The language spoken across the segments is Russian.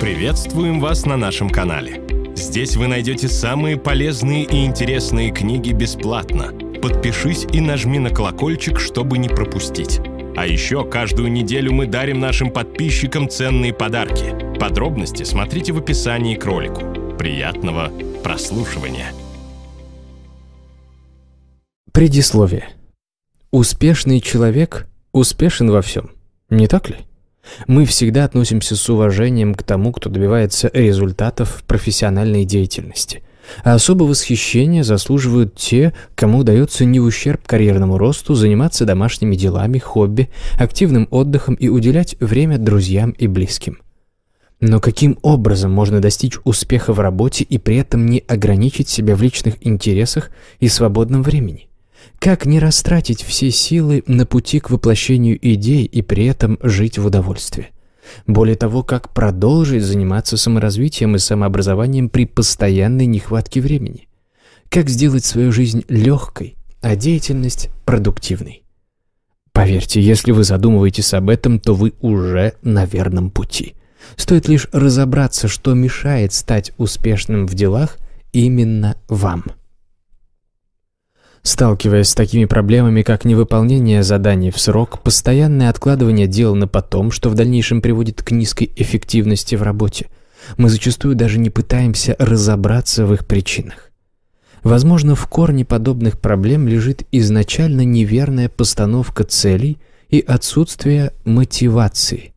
Приветствуем вас на нашем канале. Здесь вы найдете самые полезные и интересные книги бесплатно. Подпишись и нажми на колокольчик, чтобы не пропустить. А еще каждую неделю мы дарим нашим подписчикам ценные подарки. Подробности смотрите в описании к ролику. Приятного прослушивания! Предисловие. Успешный человек успешен во всем, не так ли? Мы всегда относимся с уважением к тому, кто добивается результатов в профессиональной деятельности. А особо восхищения заслуживают те, кому удается не в ущерб карьерному росту заниматься домашними делами, хобби, активным отдыхом и уделять время друзьям и близким. Но каким образом можно достичь успеха в работе и при этом не ограничить себя в личных интересах и свободном времени? Как не растратить все силы на пути к воплощению идей и при этом жить в удовольствии? Более того, как продолжить заниматься саморазвитием и самообразованием при постоянной нехватке времени? Как сделать свою жизнь легкой, а деятельность продуктивной? Поверьте, если вы задумываетесь об этом, то вы уже на верном пути. Стоит лишь разобраться, что мешает стать успешным в делах именно вам. Сталкиваясь с такими проблемами, как невыполнение заданий в срок, постоянное откладывание дел на потом, что в дальнейшем приводит к низкой эффективности в работе, мы зачастую даже не пытаемся разобраться в их причинах. Возможно, в корне подобных проблем лежит изначально неверная постановка целей и отсутствие мотивации.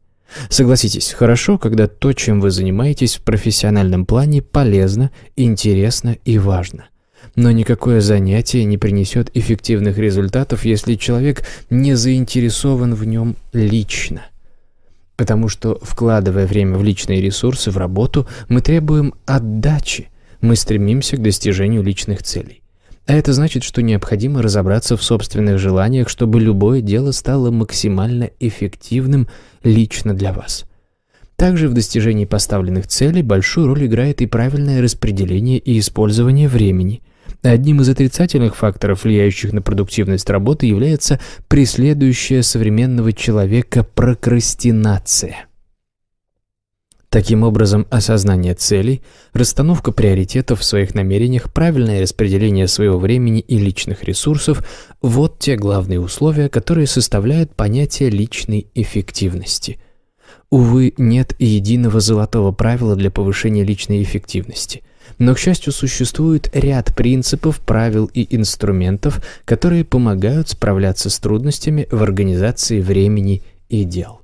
Согласитесь, хорошо, когда то, чем вы занимаетесь в профессиональном плане, полезно, интересно и важно. Но никакое занятие не принесет эффективных результатов, если человек не заинтересован в нем лично. Потому что, вкладывая время в личные ресурсы, в работу, мы требуем отдачи, мы стремимся к достижению личных целей. А это значит, что необходимо разобраться в собственных желаниях, чтобы любое дело стало максимально эффективным лично для вас. Также в достижении поставленных целей большую роль играет и правильное распределение и использование времени – Одним из отрицательных факторов, влияющих на продуктивность работы, является преследующая современного человека прокрастинация. Таким образом, осознание целей, расстановка приоритетов в своих намерениях, правильное распределение своего времени и личных ресурсов – вот те главные условия, которые составляют понятие личной эффективности. Увы, нет единого золотого правила для повышения личной эффективности – но, к счастью, существует ряд принципов, правил и инструментов, которые помогают справляться с трудностями в организации времени и дел.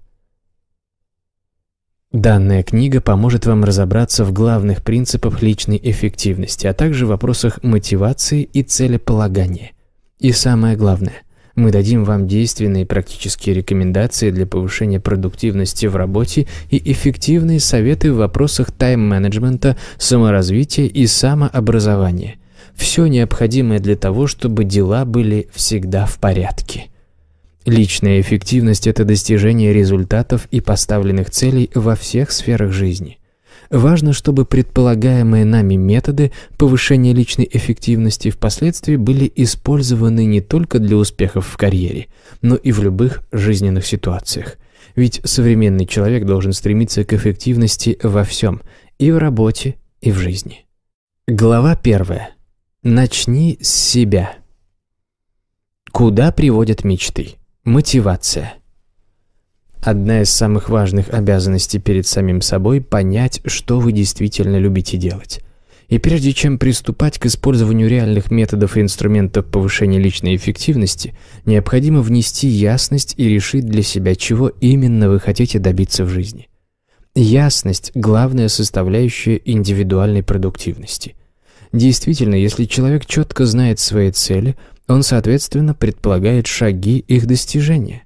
Данная книга поможет вам разобраться в главных принципах личной эффективности, а также в вопросах мотивации и целеполагания. И самое главное – мы дадим вам действенные практические рекомендации для повышения продуктивности в работе и эффективные советы в вопросах тайм-менеджмента, саморазвития и самообразования. Все необходимое для того, чтобы дела были всегда в порядке. Личная эффективность – это достижение результатов и поставленных целей во всех сферах жизни. Важно, чтобы предполагаемые нами методы повышения личной эффективности впоследствии были использованы не только для успехов в карьере, но и в любых жизненных ситуациях. Ведь современный человек должен стремиться к эффективности во всем – и в работе, и в жизни. Глава первая. Начни с себя. Куда приводят мечты? Мотивация. Одна из самых важных обязанностей перед самим собой – понять, что вы действительно любите делать. И прежде чем приступать к использованию реальных методов и инструментов повышения личной эффективности, необходимо внести ясность и решить для себя, чего именно вы хотите добиться в жизни. Ясность – главная составляющая индивидуальной продуктивности. Действительно, если человек четко знает свои цели, он, соответственно, предполагает шаги их достижения.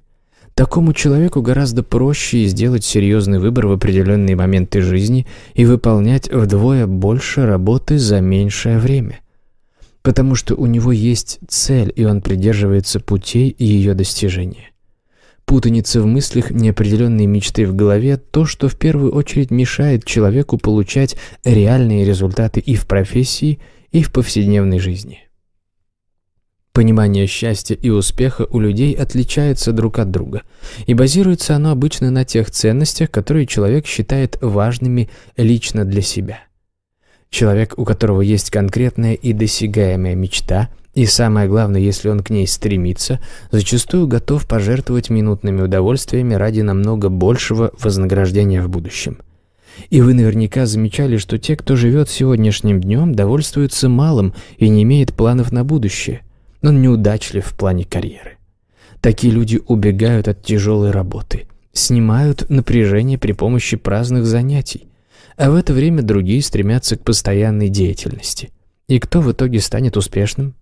Такому человеку гораздо проще сделать серьезный выбор в определенные моменты жизни и выполнять вдвое больше работы за меньшее время. Потому что у него есть цель, и он придерживается путей ее достижения. Путаница в мыслях, неопределенные мечты в голове – то, что в первую очередь мешает человеку получать реальные результаты и в профессии, и в повседневной жизни. Понимание счастья и успеха у людей отличается друг от друга, и базируется оно обычно на тех ценностях, которые человек считает важными лично для себя. Человек, у которого есть конкретная и досягаемая мечта, и самое главное, если он к ней стремится, зачастую готов пожертвовать минутными удовольствиями ради намного большего вознаграждения в будущем. И вы наверняка замечали, что те, кто живет сегодняшним днем, довольствуются малым и не имеет планов на будущее – но он неудачлив в плане карьеры. Такие люди убегают от тяжелой работы, снимают напряжение при помощи праздных занятий, а в это время другие стремятся к постоянной деятельности. И кто в итоге станет успешным?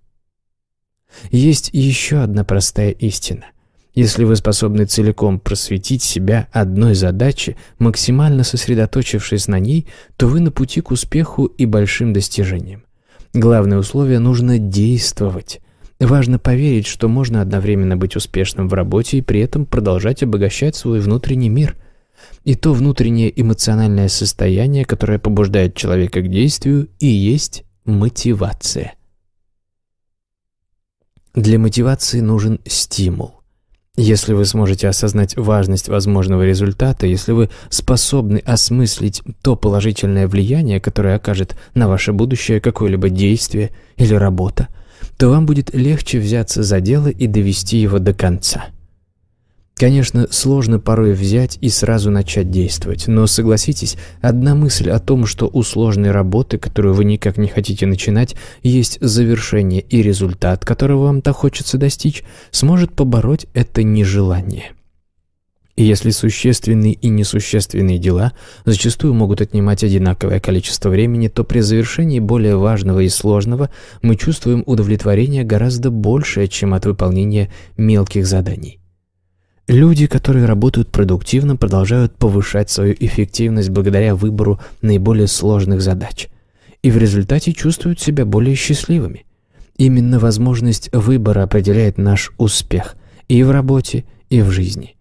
Есть еще одна простая истина. Если вы способны целиком просветить себя одной задаче, максимально сосредоточившись на ней, то вы на пути к успеху и большим достижениям. Главное условие – нужно действовать. Важно поверить, что можно одновременно быть успешным в работе и при этом продолжать обогащать свой внутренний мир. И то внутреннее эмоциональное состояние, которое побуждает человека к действию, и есть мотивация. Для мотивации нужен стимул. Если вы сможете осознать важность возможного результата, если вы способны осмыслить то положительное влияние, которое окажет на ваше будущее какое-либо действие или работа – то вам будет легче взяться за дело и довести его до конца. Конечно, сложно порой взять и сразу начать действовать, но согласитесь, одна мысль о том, что у сложной работы, которую вы никак не хотите начинать, есть завершение и результат, которого вам так хочется достичь, сможет побороть это нежелание. И если существенные и несущественные дела зачастую могут отнимать одинаковое количество времени, то при завершении более важного и сложного мы чувствуем удовлетворение гораздо большее, чем от выполнения мелких заданий. Люди, которые работают продуктивно, продолжают повышать свою эффективность благодаря выбору наиболее сложных задач. И в результате чувствуют себя более счастливыми. Именно возможность выбора определяет наш успех и в работе, и в жизни –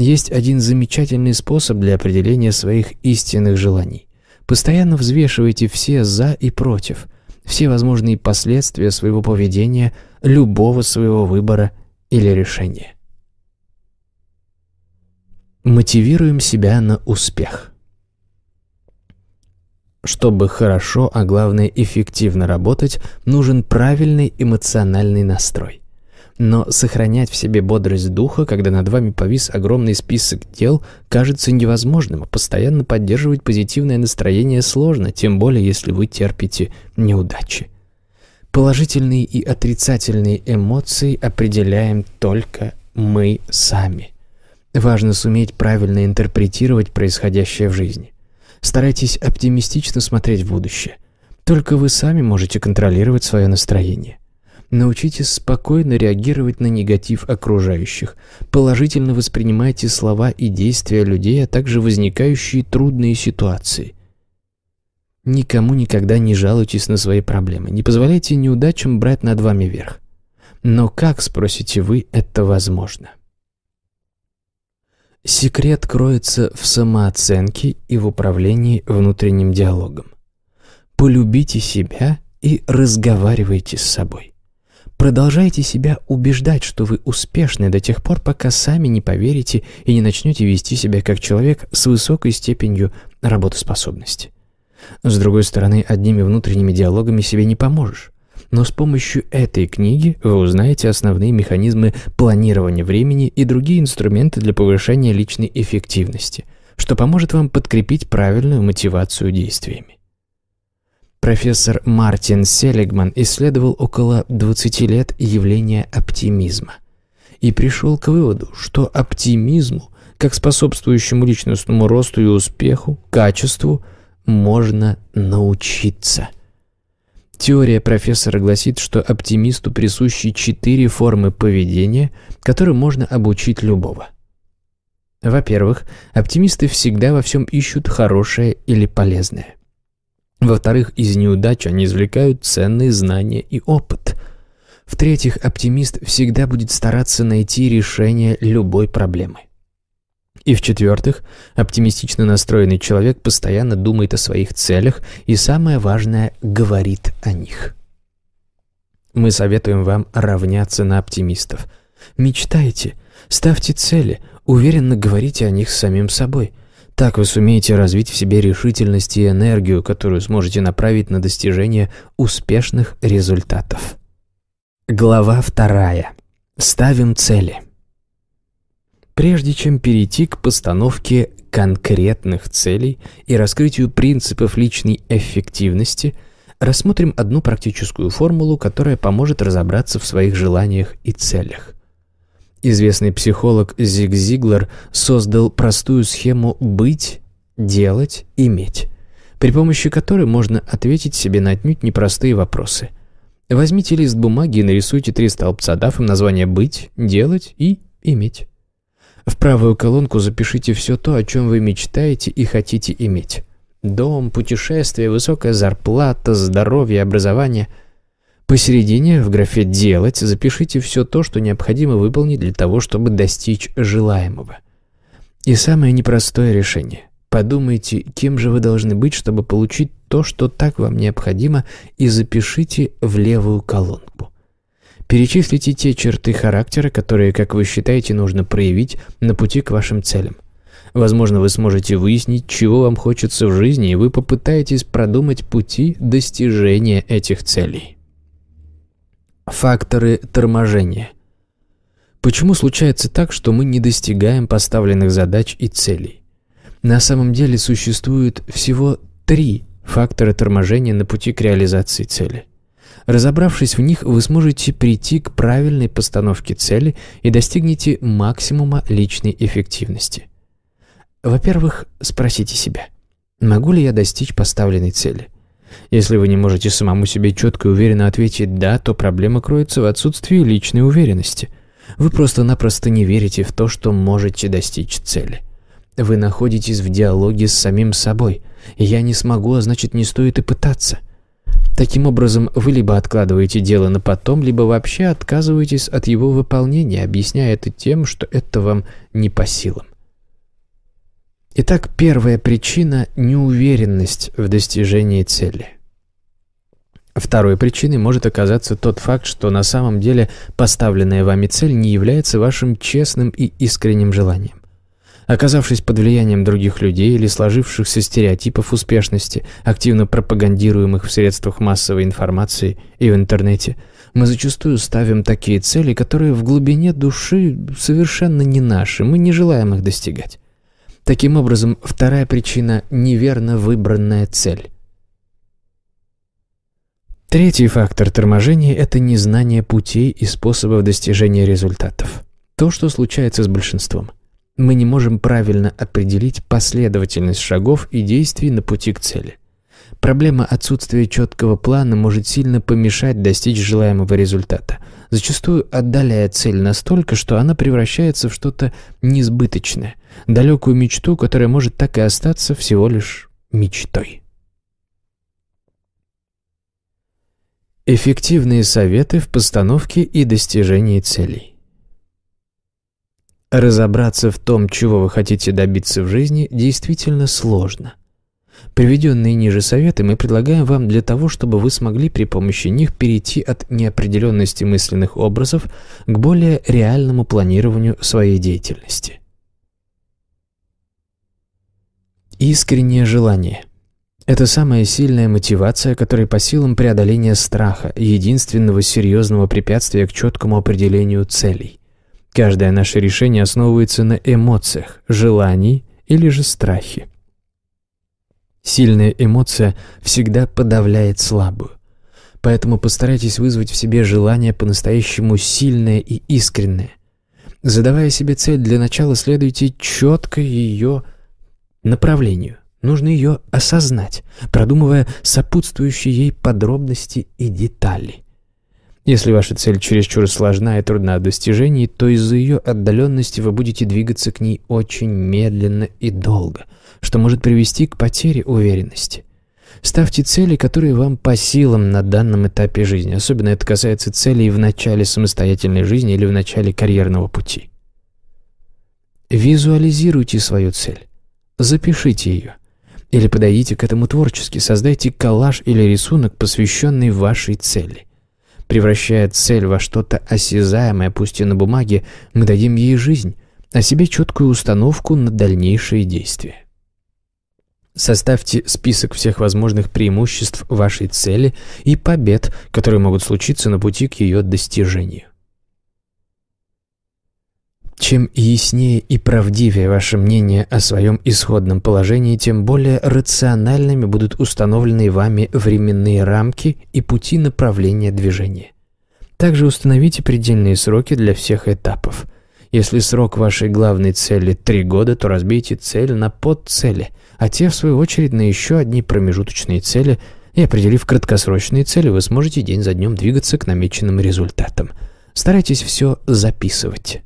есть один замечательный способ для определения своих истинных желаний. Постоянно взвешивайте все «за» и «против», все возможные последствия своего поведения, любого своего выбора или решения. Мотивируем себя на успех. Чтобы хорошо, а главное эффективно работать, нужен правильный эмоциональный настрой. Но сохранять в себе бодрость духа, когда над вами повис огромный список дел, кажется невозможным, а постоянно поддерживать позитивное настроение сложно, тем более если вы терпите неудачи. Положительные и отрицательные эмоции определяем только мы сами. Важно суметь правильно интерпретировать происходящее в жизни. Старайтесь оптимистично смотреть в будущее. Только вы сами можете контролировать свое настроение. Научитесь спокойно реагировать на негатив окружающих. Положительно воспринимайте слова и действия людей, а также возникающие трудные ситуации. Никому никогда не жалуйтесь на свои проблемы. Не позволяйте неудачам брать над вами верх. Но как, спросите вы, это возможно? Секрет кроется в самооценке и в управлении внутренним диалогом. Полюбите себя и разговаривайте с собой. Продолжайте себя убеждать, что вы успешны до тех пор, пока сами не поверите и не начнете вести себя как человек с высокой степенью работоспособности. С другой стороны, одними внутренними диалогами себе не поможешь. Но с помощью этой книги вы узнаете основные механизмы планирования времени и другие инструменты для повышения личной эффективности, что поможет вам подкрепить правильную мотивацию действиями. Профессор Мартин Селигман исследовал около 20 лет явление оптимизма и пришел к выводу, что оптимизму, как способствующему личностному росту и успеху, качеству, можно научиться. Теория профессора гласит, что оптимисту присущи четыре формы поведения, которые можно обучить любого. Во-первых, оптимисты всегда во всем ищут хорошее или полезное. Во-вторых, из неудач они извлекают ценные знания и опыт. В-третьих, оптимист всегда будет стараться найти решение любой проблемы. И в-четвертых, оптимистично настроенный человек постоянно думает о своих целях и, самое важное, говорит о них. Мы советуем вам равняться на оптимистов. Мечтайте, ставьте цели, уверенно говорите о них самим собой – так вы сумеете развить в себе решительность и энергию, которую сможете направить на достижение успешных результатов. Глава вторая. Ставим цели. Прежде чем перейти к постановке конкретных целей и раскрытию принципов личной эффективности, рассмотрим одну практическую формулу, которая поможет разобраться в своих желаниях и целях. Известный психолог Зиг Зиглер создал простую схему «быть», «делать», «иметь», при помощи которой можно ответить себе на отнюдь непростые вопросы. Возьмите лист бумаги и нарисуйте три столбца, дав им название «быть», «делать» и «иметь». В правую колонку запишите все то, о чем вы мечтаете и хотите иметь. Дом, путешествие, высокая зарплата, здоровье, образование – Посередине в графе «Делать» запишите все то, что необходимо выполнить для того, чтобы достичь желаемого. И самое непростое решение. Подумайте, кем же вы должны быть, чтобы получить то, что так вам необходимо, и запишите в левую колонку. Перечислите те черты характера, которые, как вы считаете, нужно проявить на пути к вашим целям. Возможно, вы сможете выяснить, чего вам хочется в жизни, и вы попытаетесь продумать пути достижения этих целей. Факторы торможения. Почему случается так, что мы не достигаем поставленных задач и целей? На самом деле существует всего три фактора торможения на пути к реализации цели. Разобравшись в них, вы сможете прийти к правильной постановке цели и достигнете максимума личной эффективности. Во-первых, спросите себя, могу ли я достичь поставленной цели – если вы не можете самому себе четко и уверенно ответить «да», то проблема кроется в отсутствии личной уверенности. Вы просто-напросто не верите в то, что можете достичь цели. Вы находитесь в диалоге с самим собой. «Я не смогу, а значит, не стоит и пытаться». Таким образом, вы либо откладываете дело на потом, либо вообще отказываетесь от его выполнения, объясняя это тем, что это вам не по силам. Итак, первая причина – неуверенность в достижении цели. Второй причиной может оказаться тот факт, что на самом деле поставленная вами цель не является вашим честным и искренним желанием. Оказавшись под влиянием других людей или сложившихся стереотипов успешности, активно пропагандируемых в средствах массовой информации и в интернете, мы зачастую ставим такие цели, которые в глубине души совершенно не наши, мы не желаем их достигать. Таким образом, вторая причина – неверно выбранная цель. Третий фактор торможения – это незнание путей и способов достижения результатов. То, что случается с большинством. Мы не можем правильно определить последовательность шагов и действий на пути к цели. Проблема отсутствия четкого плана может сильно помешать достичь желаемого результата. Зачастую отдаляя цель настолько, что она превращается в что-то несбыточное, далекую мечту, которая может так и остаться всего лишь мечтой. Эффективные советы в постановке и достижении целей. Разобраться в том, чего вы хотите добиться в жизни, действительно сложно. Приведенные ниже советы мы предлагаем вам для того, чтобы вы смогли при помощи них перейти от неопределенности мысленных образов к более реальному планированию своей деятельности. Искреннее желание – это самая сильная мотивация, которой по силам преодоления страха, единственного серьезного препятствия к четкому определению целей. Каждое наше решение основывается на эмоциях, желании или же страхе. Сильная эмоция всегда подавляет слабую. Поэтому постарайтесь вызвать в себе желание по-настоящему сильное и искреннее. Задавая себе цель, для начала следуйте четко ее направлению. Нужно ее осознать, продумывая сопутствующие ей подробности и детали – если ваша цель чересчур сложна и трудна в достижении, то из-за ее отдаленности вы будете двигаться к ней очень медленно и долго, что может привести к потере уверенности. Ставьте цели, которые вам по силам на данном этапе жизни, особенно это касается целей в начале самостоятельной жизни или в начале карьерного пути. Визуализируйте свою цель, запишите ее, или подойдите к этому творчески, создайте коллаж или рисунок, посвященный вашей цели. Превращая цель во что-то осязаемое, пусть и на бумаге, мы дадим ей жизнь, а себе четкую установку на дальнейшие действия. Составьте список всех возможных преимуществ вашей цели и побед, которые могут случиться на пути к ее достижению. Чем яснее и правдивее ваше мнение о своем исходном положении, тем более рациональными будут установлены вами временные рамки и пути направления движения. Также установите предельные сроки для всех этапов. Если срок вашей главной цели 3 года, то разбейте цель на подцели, а те, в свою очередь, на еще одни промежуточные цели, и определив краткосрочные цели, вы сможете день за днем двигаться к намеченным результатам. Старайтесь все записывать.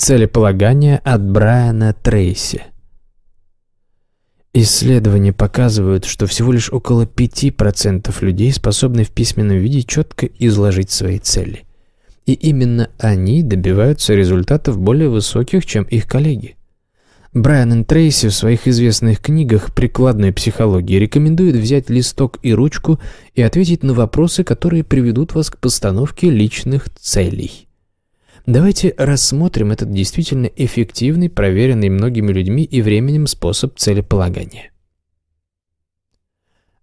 Целеполагание от Брайана Трейси. Исследования показывают, что всего лишь около 5% людей способны в письменном виде четко изложить свои цели. И именно они добиваются результатов более высоких, чем их коллеги. Брайан и Трейси в своих известных книгах прикладной психологии рекомендует взять листок и ручку и ответить на вопросы, которые приведут вас к постановке личных целей. Давайте рассмотрим этот действительно эффективный, проверенный многими людьми и временем способ целеполагания.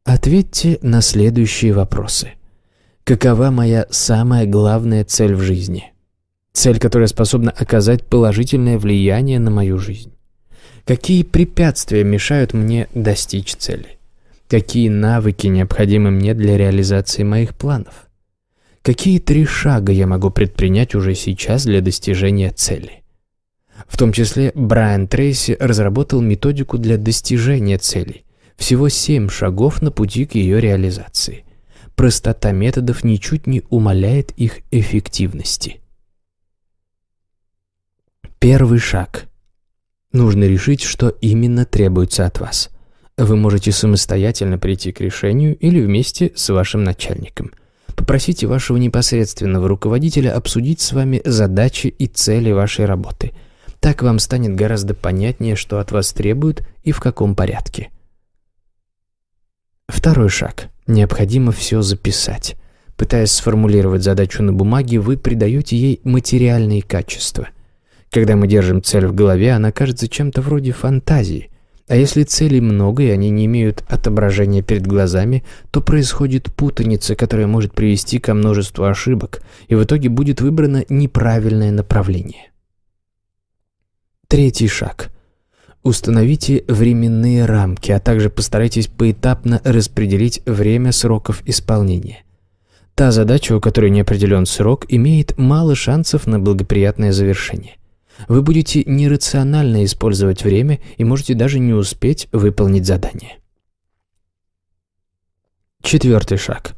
Ответьте на следующие вопросы. Какова моя самая главная цель в жизни? Цель, которая способна оказать положительное влияние на мою жизнь. Какие препятствия мешают мне достичь цели? Какие навыки необходимы мне для реализации моих планов? Какие три шага я могу предпринять уже сейчас для достижения цели? В том числе Брайан Трейси разработал методику для достижения цели. Всего семь шагов на пути к ее реализации. Простота методов ничуть не умаляет их эффективности. Первый шаг. Нужно решить, что именно требуется от вас. Вы можете самостоятельно прийти к решению или вместе с вашим начальником – Попросите вашего непосредственного руководителя обсудить с вами задачи и цели вашей работы. Так вам станет гораздо понятнее, что от вас требуют и в каком порядке. Второй шаг. Необходимо все записать. Пытаясь сформулировать задачу на бумаге, вы придаете ей материальные качества. Когда мы держим цель в голове, она кажется чем-то вроде фантазии. А если целей много и они не имеют отображения перед глазами, то происходит путаница, которая может привести ко множеству ошибок, и в итоге будет выбрано неправильное направление. Третий шаг. Установите временные рамки, а также постарайтесь поэтапно распределить время сроков исполнения. Та задача, у которой не определен срок, имеет мало шансов на благоприятное завершение. Вы будете нерационально использовать время и можете даже не успеть выполнить задание. Четвертый шаг.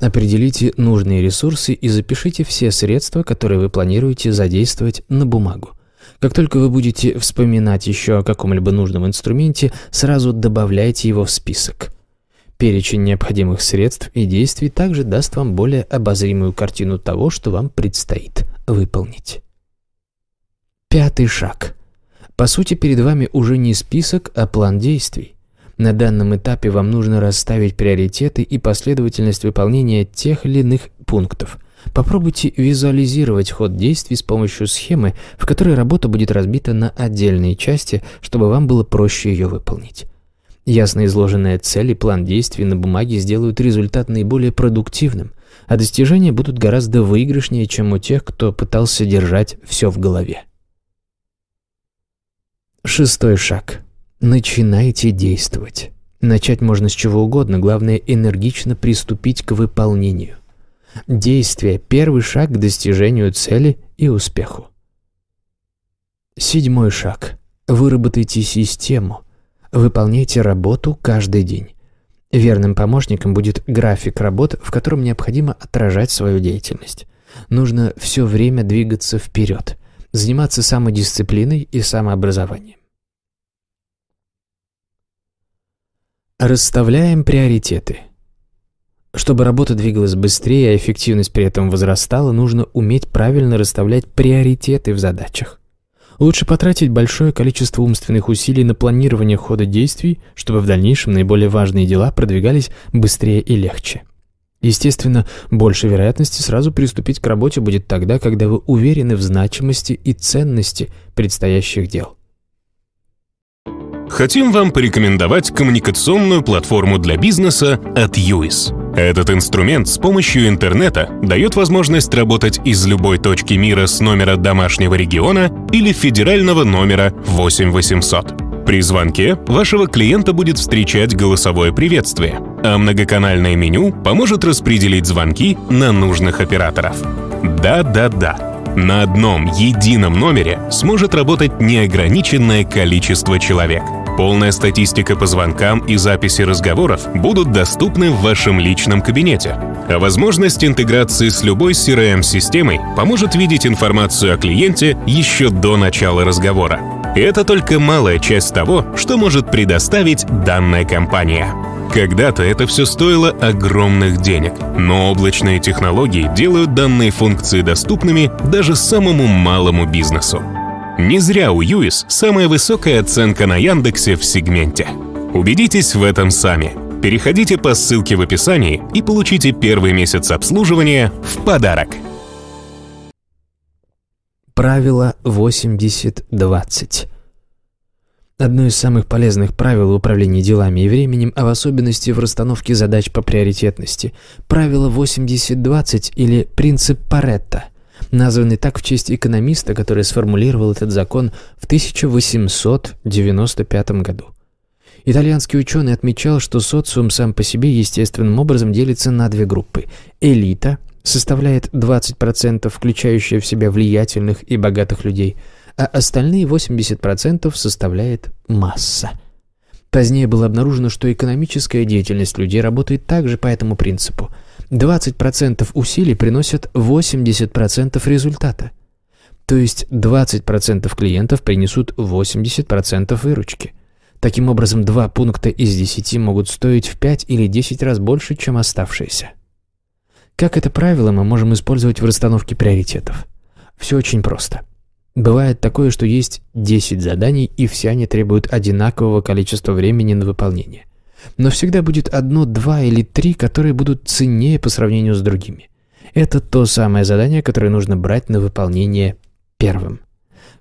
Определите нужные ресурсы и запишите все средства, которые вы планируете задействовать на бумагу. Как только вы будете вспоминать еще о каком-либо нужном инструменте, сразу добавляйте его в список. Перечень необходимых средств и действий также даст вам более обозримую картину того, что вам предстоит выполнить. Пятый шаг. По сути, перед вами уже не список, а план действий. На данном этапе вам нужно расставить приоритеты и последовательность выполнения тех или иных пунктов. Попробуйте визуализировать ход действий с помощью схемы, в которой работа будет разбита на отдельные части, чтобы вам было проще ее выполнить. Ясно изложенная цель и план действий на бумаге сделают результат наиболее продуктивным, а достижения будут гораздо выигрышнее, чем у тех, кто пытался держать все в голове. Шестой шаг. Начинайте действовать. Начать можно с чего угодно, главное энергично приступить к выполнению. Действие – первый шаг к достижению цели и успеху. Седьмой шаг. Выработайте систему. Выполняйте работу каждый день. Верным помощником будет график работ, в котором необходимо отражать свою деятельность. Нужно все время двигаться вперед – заниматься самодисциплиной и самообразованием. Расставляем приоритеты. Чтобы работа двигалась быстрее, а эффективность при этом возрастала, нужно уметь правильно расставлять приоритеты в задачах. Лучше потратить большое количество умственных усилий на планирование хода действий, чтобы в дальнейшем наиболее важные дела продвигались быстрее и легче. Естественно, больше вероятности сразу приступить к работе будет тогда, когда вы уверены в значимости и ценности предстоящих дел. Хотим вам порекомендовать коммуникационную платформу для бизнеса от UIS. Этот инструмент с помощью интернета дает возможность работать из любой точки мира с номера домашнего региона или федерального номера 8800. При звонке вашего клиента будет встречать голосовое приветствие, а многоканальное меню поможет распределить звонки на нужных операторов. Да-да-да. На одном едином номере сможет работать неограниченное количество человек. Полная статистика по звонкам и записи разговоров будут доступны в вашем личном кабинете. А возможность интеграции с любой CRM-системой поможет видеть информацию о клиенте еще до начала разговора. Это только малая часть того, что может предоставить данная компания. Когда-то это все стоило огромных денег, но облачные технологии делают данные функции доступными даже самому малому бизнесу. Не зря у Юис самая высокая оценка на Яндексе в сегменте. Убедитесь в этом сами. Переходите по ссылке в описании и получите первый месяц обслуживания в подарок. Правило 80-20. Одно из самых полезных правил в управлении делами и временем, а в особенности в расстановке задач по приоритетности, правило 80-20 или принцип Паретта, названный так в честь экономиста, который сформулировал этот закон в 1895 году. Итальянский ученый отмечал, что социум сам по себе естественным образом делится на две группы – элита – составляет 20%, включающее в себя влиятельных и богатых людей, а остальные 80% составляет масса. Позднее было обнаружено, что экономическая деятельность людей работает также по этому принципу. 20% усилий приносят 80% результата. То есть 20% клиентов принесут 80% выручки. Таким образом, два пункта из 10 могут стоить в 5 или 10 раз больше, чем оставшиеся. Как это правило мы можем использовать в расстановке приоритетов? Все очень просто. Бывает такое, что есть 10 заданий, и все они требуют одинакового количества времени на выполнение. Но всегда будет одно, два или три, которые будут ценнее по сравнению с другими. Это то самое задание, которое нужно брать на выполнение первым.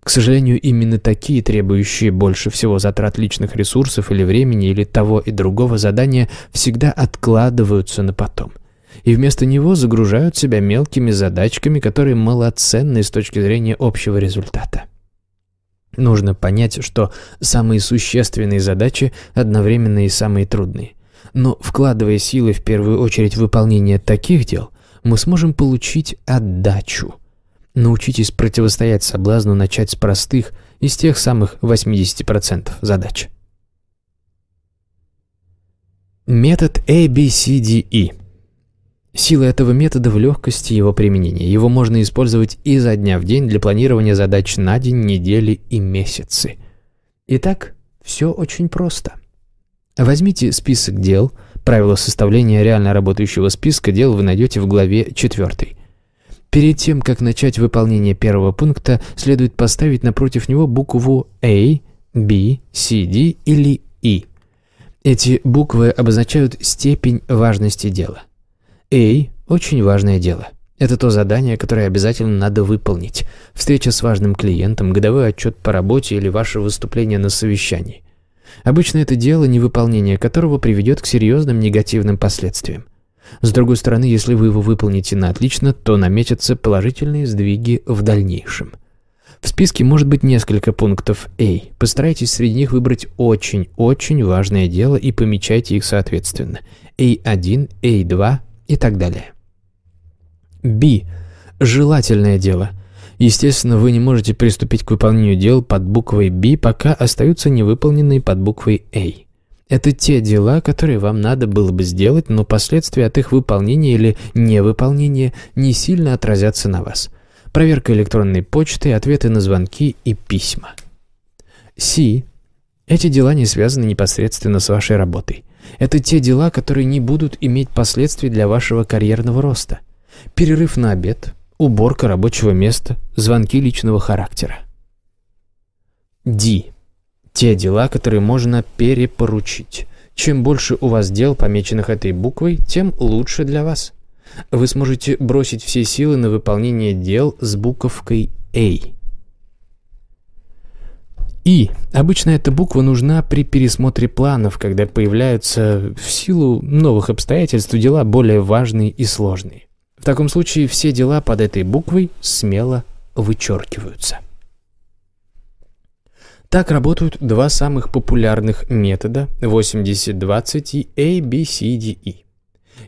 К сожалению, именно такие, требующие больше всего затрат личных ресурсов или времени, или того и другого задания, всегда откладываются на потом и вместо него загружают себя мелкими задачками, которые малоценны с точки зрения общего результата. Нужно понять, что самые существенные задачи одновременно и самые трудные. Но вкладывая силы в первую очередь в выполнение таких дел, мы сможем получить отдачу. Научитесь противостоять соблазну начать с простых, из тех самых 80% задач. Метод ABCDE – Сила этого метода в легкости его применения. Его можно использовать и за дня в день для планирования задач на день, недели и месяцы. Итак, все очень просто. Возьмите список дел. Правила составления реально работающего списка дел вы найдете в главе 4. Перед тем, как начать выполнение первого пункта, следует поставить напротив него букву A, B, C, D или E. Эти буквы обозначают степень важности дела – Эй, очень важное дело. Это то задание, которое обязательно надо выполнить. Встреча с важным клиентом, годовой отчет по работе или ваше выступление на совещании. Обычно это дело, невыполнение которого приведет к серьезным негативным последствиям. С другой стороны, если вы его выполните на отлично, то наметятся положительные сдвиги в дальнейшем. В списке может быть несколько пунктов A. Постарайтесь среди них выбрать очень-очень важное дело и помечайте их соответственно. A1, A2, и так далее. Б. Желательное дело. Естественно, вы не можете приступить к выполнению дел под буквой Б, пока остаются невыполненные под буквой А. Это те дела, которые вам надо было бы сделать, но последствия от их выполнения или невыполнения не сильно отразятся на вас. Проверка электронной почты, ответы на звонки и письма. С. Эти дела не связаны непосредственно с вашей работой. Это те дела, которые не будут иметь последствий для вашего карьерного роста. Перерыв на обед, уборка рабочего места, звонки личного характера. Ди. Те дела, которые можно перепоручить. Чем больше у вас дел, помеченных этой буквой, тем лучше для вас. Вы сможете бросить все силы на выполнение дел с буковкой «А». И. Обычно эта буква нужна при пересмотре планов, когда появляются в силу новых обстоятельств дела более важные и сложные. В таком случае все дела под этой буквой смело вычеркиваются. Так работают два самых популярных метода 80-20 и ABCDE.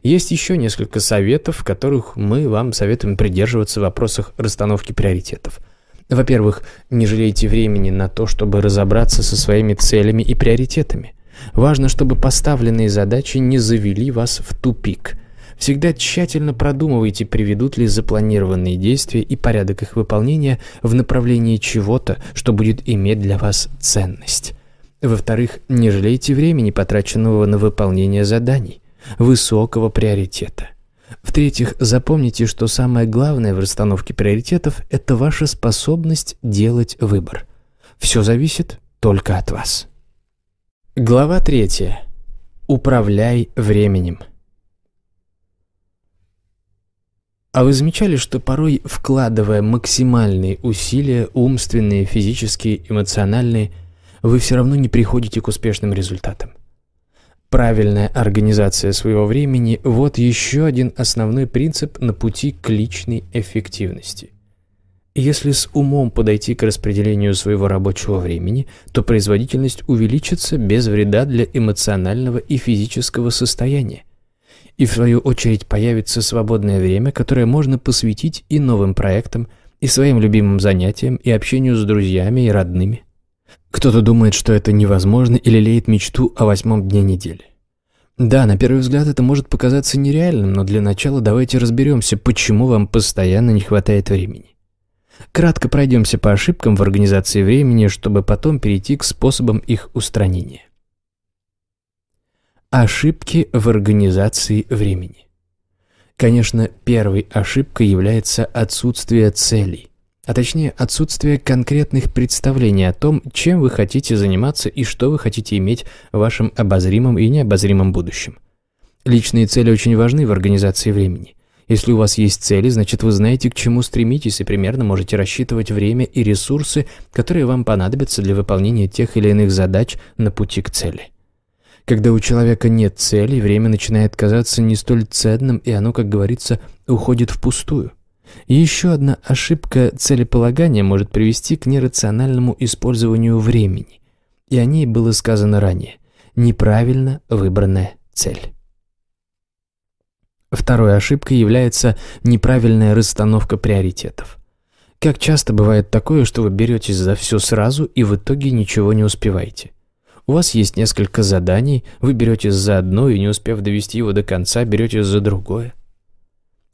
Есть еще несколько советов, которых мы вам советуем придерживаться в вопросах расстановки приоритетов – во-первых, не жалейте времени на то, чтобы разобраться со своими целями и приоритетами. Важно, чтобы поставленные задачи не завели вас в тупик. Всегда тщательно продумывайте, приведут ли запланированные действия и порядок их выполнения в направлении чего-то, что будет иметь для вас ценность. Во-вторых, не жалейте времени, потраченного на выполнение заданий высокого приоритета. В-третьих, запомните, что самое главное в расстановке приоритетов – это ваша способность делать выбор. Все зависит только от вас. Глава третья. Управляй временем. А вы замечали, что порой, вкладывая максимальные усилия, умственные, физические, эмоциональные, вы все равно не приходите к успешным результатам? Правильная организация своего времени – вот еще один основной принцип на пути к личной эффективности. Если с умом подойти к распределению своего рабочего времени, то производительность увеличится без вреда для эмоционального и физического состояния. И в свою очередь появится свободное время, которое можно посвятить и новым проектам, и своим любимым занятиям, и общению с друзьями и родными. Кто-то думает, что это невозможно или леет мечту о восьмом дне недели. Да, на первый взгляд это может показаться нереальным, но для начала давайте разберемся, почему вам постоянно не хватает времени. Кратко пройдемся по ошибкам в организации времени, чтобы потом перейти к способам их устранения. Ошибки в организации времени. Конечно, первой ошибкой является отсутствие целей а точнее отсутствие конкретных представлений о том, чем вы хотите заниматься и что вы хотите иметь в вашем обозримом и необозримом будущем. Личные цели очень важны в организации времени. Если у вас есть цели, значит вы знаете, к чему стремитесь и примерно можете рассчитывать время и ресурсы, которые вам понадобятся для выполнения тех или иных задач на пути к цели. Когда у человека нет цели, время начинает казаться не столь ценным, и оно, как говорится, уходит впустую. Еще одна ошибка целеполагания может привести к нерациональному использованию времени, и о ней было сказано ранее – неправильно выбранная цель. Второй ошибкой является неправильная расстановка приоритетов. Как часто бывает такое, что вы беретесь за все сразу и в итоге ничего не успеваете. У вас есть несколько заданий, вы беретесь за одно и, не успев довести его до конца, беретесь за другое.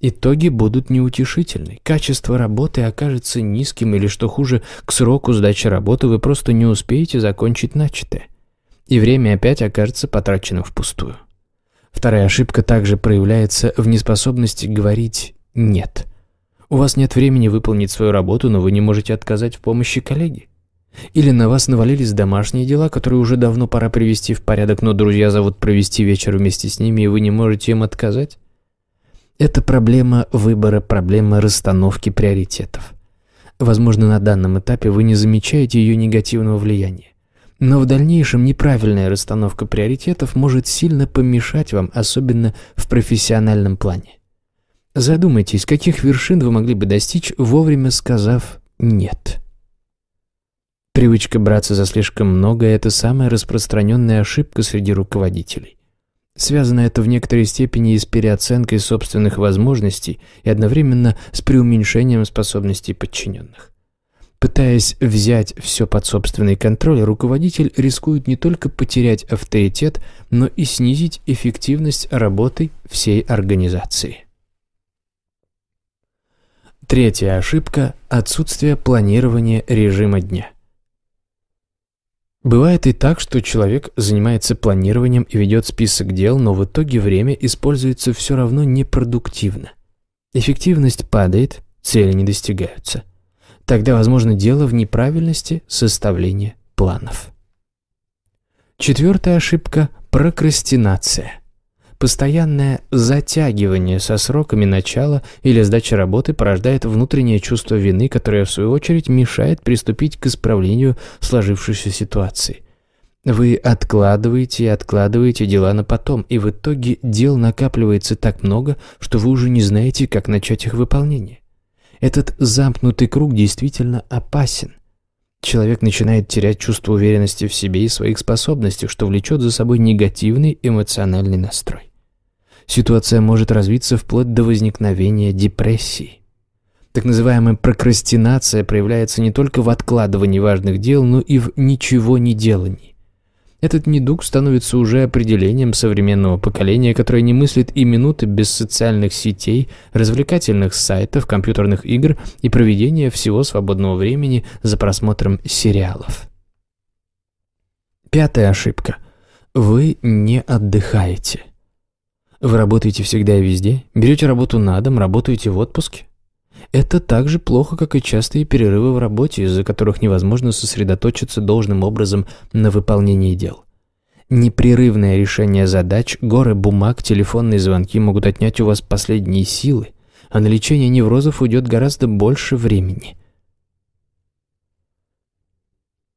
Итоги будут неутешительны. Качество работы окажется низким или, что хуже, к сроку сдачи работы вы просто не успеете закончить начатое. И время опять окажется потрачено впустую. Вторая ошибка также проявляется в неспособности говорить «нет». У вас нет времени выполнить свою работу, но вы не можете отказать в помощи коллеге. Или на вас навалились домашние дела, которые уже давно пора привести в порядок, но друзья зовут провести вечер вместе с ними, и вы не можете им отказать. Это проблема выбора, проблема расстановки приоритетов. Возможно, на данном этапе вы не замечаете ее негативного влияния. Но в дальнейшем неправильная расстановка приоритетов может сильно помешать вам, особенно в профессиональном плане. Задумайтесь, каких вершин вы могли бы достичь, вовремя сказав «нет». Привычка браться за слишком много – это самая распространенная ошибка среди руководителей. Связано это в некоторой степени и с переоценкой собственных возможностей и одновременно с преуменьшением способностей подчиненных. Пытаясь взять все под собственный контроль, руководитель рискует не только потерять авторитет, но и снизить эффективность работы всей организации. Третья ошибка – отсутствие планирования режима дня – Бывает и так, что человек занимается планированием и ведет список дел, но в итоге время используется все равно непродуктивно. Эффективность падает, цели не достигаются. Тогда, возможно, дело в неправильности составления планов. Четвертая ошибка – прокрастинация. Постоянное затягивание со сроками начала или сдачи работы порождает внутреннее чувство вины, которое, в свою очередь, мешает приступить к исправлению сложившейся ситуации. Вы откладываете и откладываете дела на потом, и в итоге дел накапливается так много, что вы уже не знаете, как начать их выполнение. Этот замкнутый круг действительно опасен. Человек начинает терять чувство уверенности в себе и своих способностях, что влечет за собой негативный эмоциональный настрой ситуация может развиться вплоть до возникновения депрессии. Так называемая прокрастинация проявляется не только в откладывании важных дел, но и в ничего не делании. Этот недуг становится уже определением современного поколения, которое не мыслит и минуты без социальных сетей, развлекательных сайтов, компьютерных игр и проведения всего свободного времени за просмотром сериалов. Пятая ошибка. Вы не отдыхаете. Вы работаете всегда и везде? Берете работу на дом, работаете в отпуске? Это так же плохо, как и частые перерывы в работе, из-за которых невозможно сосредоточиться должным образом на выполнении дел. Непрерывное решение задач, горы бумаг, телефонные звонки могут отнять у вас последние силы, а на лечение неврозов уйдет гораздо больше времени.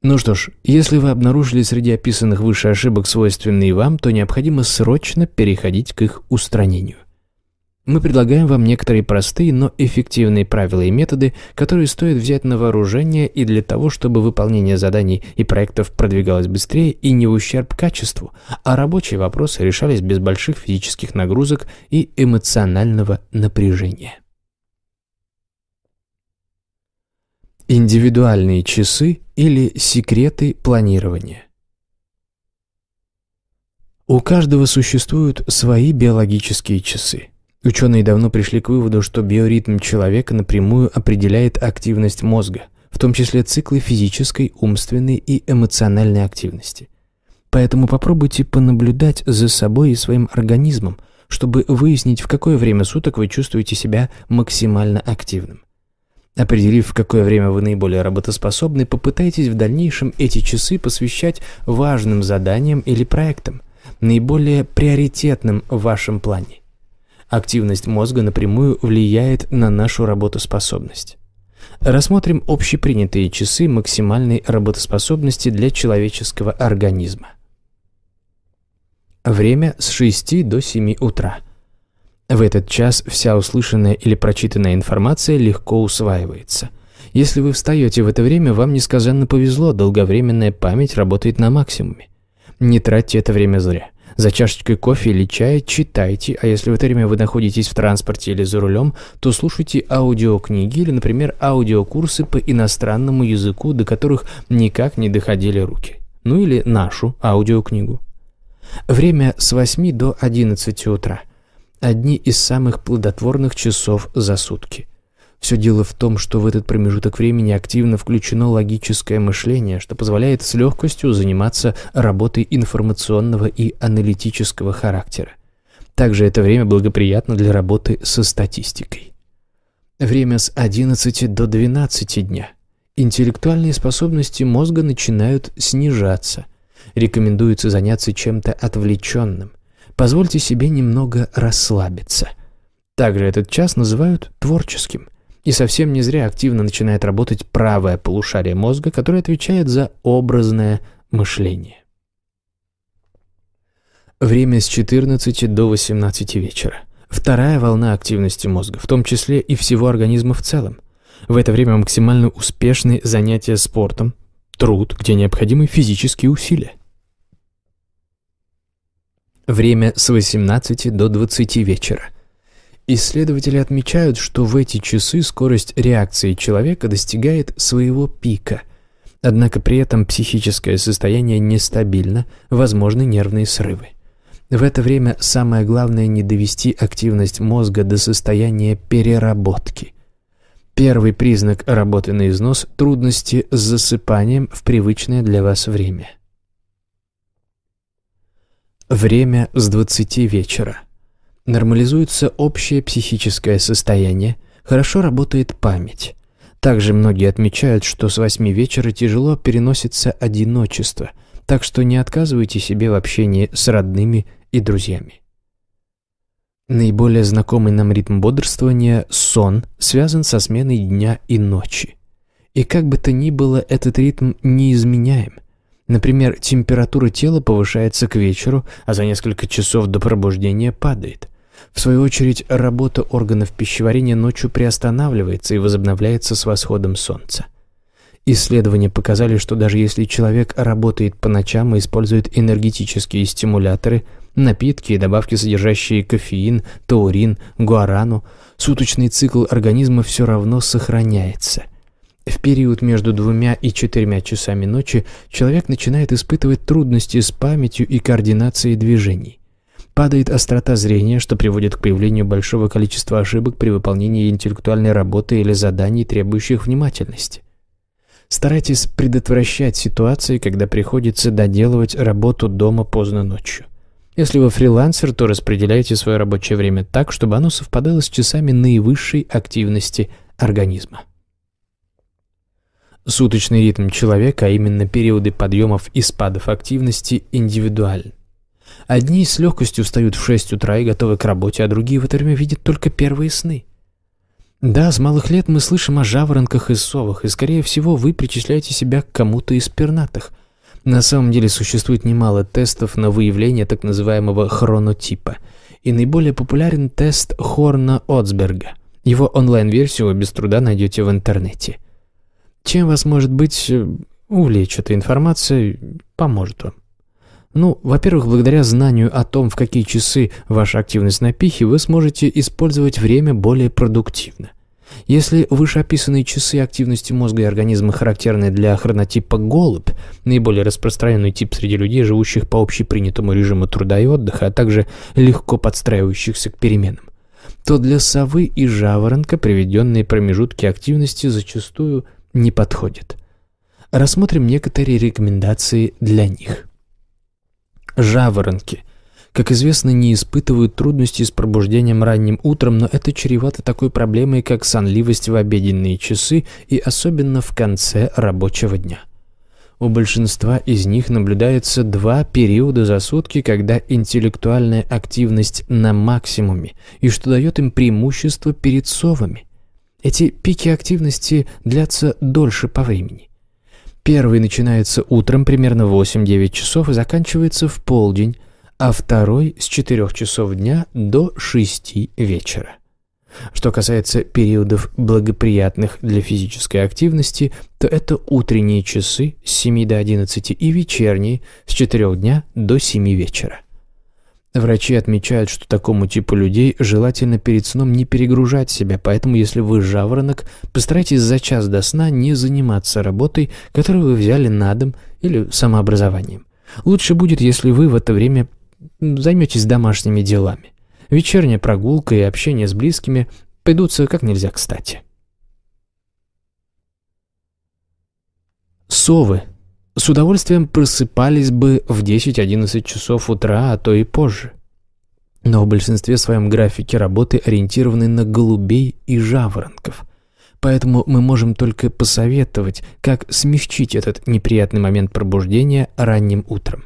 Ну что ж, если вы обнаружили среди описанных выше ошибок, свойственные вам, то необходимо срочно переходить к их устранению. Мы предлагаем вам некоторые простые, но эффективные правила и методы, которые стоит взять на вооружение и для того, чтобы выполнение заданий и проектов продвигалось быстрее и не в ущерб качеству, а рабочие вопросы решались без больших физических нагрузок и эмоционального напряжения. Индивидуальные часы или секреты планирования. У каждого существуют свои биологические часы. Ученые давно пришли к выводу, что биоритм человека напрямую определяет активность мозга, в том числе циклы физической, умственной и эмоциональной активности. Поэтому попробуйте понаблюдать за собой и своим организмом, чтобы выяснить, в какое время суток вы чувствуете себя максимально активным. Определив, в какое время вы наиболее работоспособны, попытайтесь в дальнейшем эти часы посвящать важным заданиям или проектам, наиболее приоритетным в вашем плане. Активность мозга напрямую влияет на нашу работоспособность. Рассмотрим общепринятые часы максимальной работоспособности для человеческого организма. Время с 6 до 7 утра – в этот час вся услышанная или прочитанная информация легко усваивается. Если вы встаете в это время, вам несказанно повезло, долговременная память работает на максимуме. Не тратьте это время зря. За чашечкой кофе или чая читайте, а если в это время вы находитесь в транспорте или за рулем, то слушайте аудиокниги или, например, аудиокурсы по иностранному языку, до которых никак не доходили руки. Ну или нашу аудиокнигу. Время с 8 до 11 утра – одни из самых плодотворных часов за сутки. Все дело в том, что в этот промежуток времени активно включено логическое мышление, что позволяет с легкостью заниматься работой информационного и аналитического характера. Также это время благоприятно для работы со статистикой. Время с 11 до 12 дня. Интеллектуальные способности мозга начинают снижаться. Рекомендуется заняться чем-то отвлеченным – позвольте себе немного расслабиться. Также этот час называют творческим. И совсем не зря активно начинает работать правое полушарие мозга, которое отвечает за образное мышление. Время с 14 до 18 вечера. Вторая волна активности мозга, в том числе и всего организма в целом. В это время максимально успешны занятия спортом, труд, где необходимы физические усилия. Время с 18 до 20 вечера. Исследователи отмечают, что в эти часы скорость реакции человека достигает своего пика. Однако при этом психическое состояние нестабильно, возможны нервные срывы. В это время самое главное не довести активность мозга до состояния переработки. Первый признак работы на износ – трудности с засыпанием в привычное для вас время. Время с 20 вечера. Нормализуется общее психическое состояние, хорошо работает память. Также многие отмечают, что с 8 вечера тяжело переносится одиночество, так что не отказывайте себе в общении с родными и друзьями. Наиболее знакомый нам ритм бодрствования – сон, связан со сменой дня и ночи. И как бы то ни было, этот ритм неизменяем. Например, температура тела повышается к вечеру, а за несколько часов до пробуждения падает. В свою очередь, работа органов пищеварения ночью приостанавливается и возобновляется с восходом солнца. Исследования показали, что даже если человек работает по ночам и использует энергетические стимуляторы, напитки и добавки, содержащие кофеин, таурин, гуарану, суточный цикл организма все равно сохраняется – в период между двумя и четырьмя часами ночи человек начинает испытывать трудности с памятью и координацией движений. Падает острота зрения, что приводит к появлению большого количества ошибок при выполнении интеллектуальной работы или заданий, требующих внимательности. Старайтесь предотвращать ситуации, когда приходится доделывать работу дома поздно ночью. Если вы фрилансер, то распределяйте свое рабочее время так, чтобы оно совпадало с часами наивысшей активности организма. Суточный ритм человека, а именно периоды подъемов и спадов активности, индивидуален. Одни с легкостью встают в 6 утра и готовы к работе, а другие в это время видят только первые сны. Да, с малых лет мы слышим о жаворонках и совах, и, скорее всего, вы причисляете себя к кому-то из пернатых. На самом деле существует немало тестов на выявление так называемого хронотипа, и наиболее популярен тест Хорна Отсберга. Его онлайн-версию вы без труда найдете в интернете. Чем вас, может быть, э, увлечь эта информация, поможет вам. Ну, во-первых, благодаря знанию о том, в какие часы ваша активность на пихе, вы сможете использовать время более продуктивно. Если вышеописанные часы активности мозга и организма характерны для хронотипа голубь, наиболее распространенный тип среди людей, живущих по общепринятому режиму труда и отдыха, а также легко подстраивающихся к переменам, то для совы и жаворонка приведенные промежутки активности зачастую – не подходит. Рассмотрим некоторые рекомендации для них. Жаворонки. Как известно, не испытывают трудностей с пробуждением ранним утром, но это чревато такой проблемой, как сонливость в обеденные часы и особенно в конце рабочего дня. У большинства из них наблюдается два периода за сутки, когда интеллектуальная активность на максимуме, и что дает им преимущество перед совами – эти пики активности длятся дольше по времени. Первый начинается утром примерно в 8-9 часов и заканчивается в полдень, а второй с 4 часов дня до 6 вечера. Что касается периодов, благоприятных для физической активности, то это утренние часы с 7 до 11 и вечерние с 4 дня до 7 вечера. Врачи отмечают, что такому типу людей желательно перед сном не перегружать себя, поэтому если вы жаворонок, постарайтесь за час до сна не заниматься работой, которую вы взяли на дом или самообразованием. Лучше будет, если вы в это время займетесь домашними делами. Вечерняя прогулка и общение с близкими пойдутся как нельзя кстати. Совы с удовольствием просыпались бы в 10-11 часов утра, а то и позже. Но в большинстве своем графики работы ориентированы на голубей и жаворонков. Поэтому мы можем только посоветовать, как смягчить этот неприятный момент пробуждения ранним утром.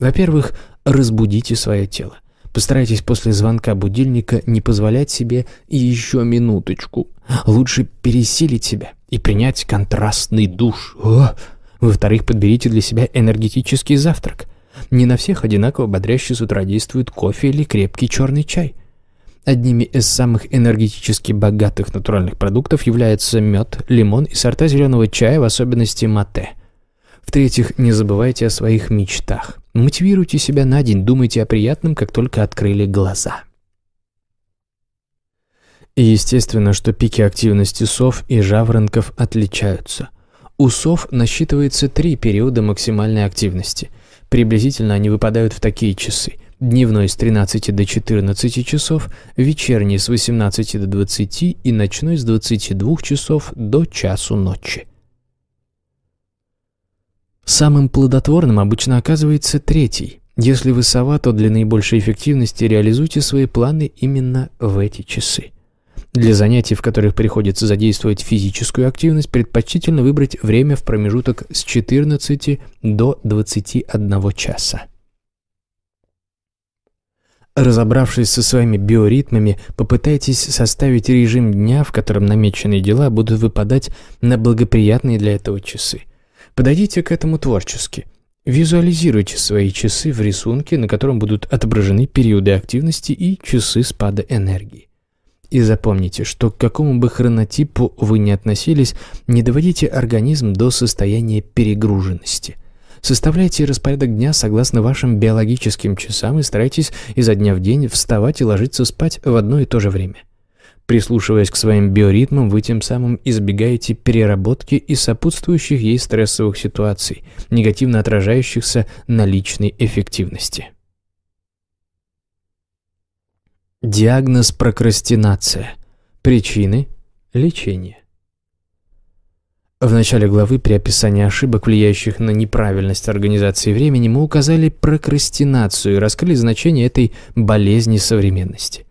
Во-первых, разбудите свое тело. Постарайтесь после звонка будильника не позволять себе еще минуточку. Лучше пересилить себя и принять контрастный душ. О! Во-вторых, подберите для себя энергетический завтрак. Не на всех одинаково бодряще с утра действует кофе или крепкий черный чай. Одними из самых энергетически богатых натуральных продуктов являются мед, лимон и сорта зеленого чая, в особенности мате. В-третьих, не забывайте о своих мечтах. Мотивируйте себя на день, думайте о приятном, как только открыли глаза. И естественно, что пики активности сов и жаворонков отличаются. У сов насчитывается три периода максимальной активности. Приблизительно они выпадают в такие часы. Дневной с 13 до 14 часов, вечерний с 18 до 20 и ночной с 22 часов до часу ночи. Самым плодотворным обычно оказывается третий. Если вы сова, то для наибольшей эффективности реализуйте свои планы именно в эти часы. Для занятий, в которых приходится задействовать физическую активность, предпочтительно выбрать время в промежуток с 14 до 21 часа. Разобравшись со своими биоритмами, попытайтесь составить режим дня, в котором намеченные дела будут выпадать на благоприятные для этого часы. Подойдите к этому творчески. Визуализируйте свои часы в рисунке, на котором будут отображены периоды активности и часы спада энергии. И запомните, что к какому бы хронотипу вы ни относились, не доводите организм до состояния перегруженности. Составляйте распорядок дня согласно вашим биологическим часам и старайтесь изо дня в день вставать и ложиться спать в одно и то же время. Прислушиваясь к своим биоритмам, вы тем самым избегаете переработки и сопутствующих ей стрессовых ситуаций, негативно отражающихся на личной эффективности. Диагноз прокрастинация. Причины – лечение. В начале главы при описании ошибок, влияющих на неправильность организации времени, мы указали прокрастинацию и раскрыли значение этой болезни современности.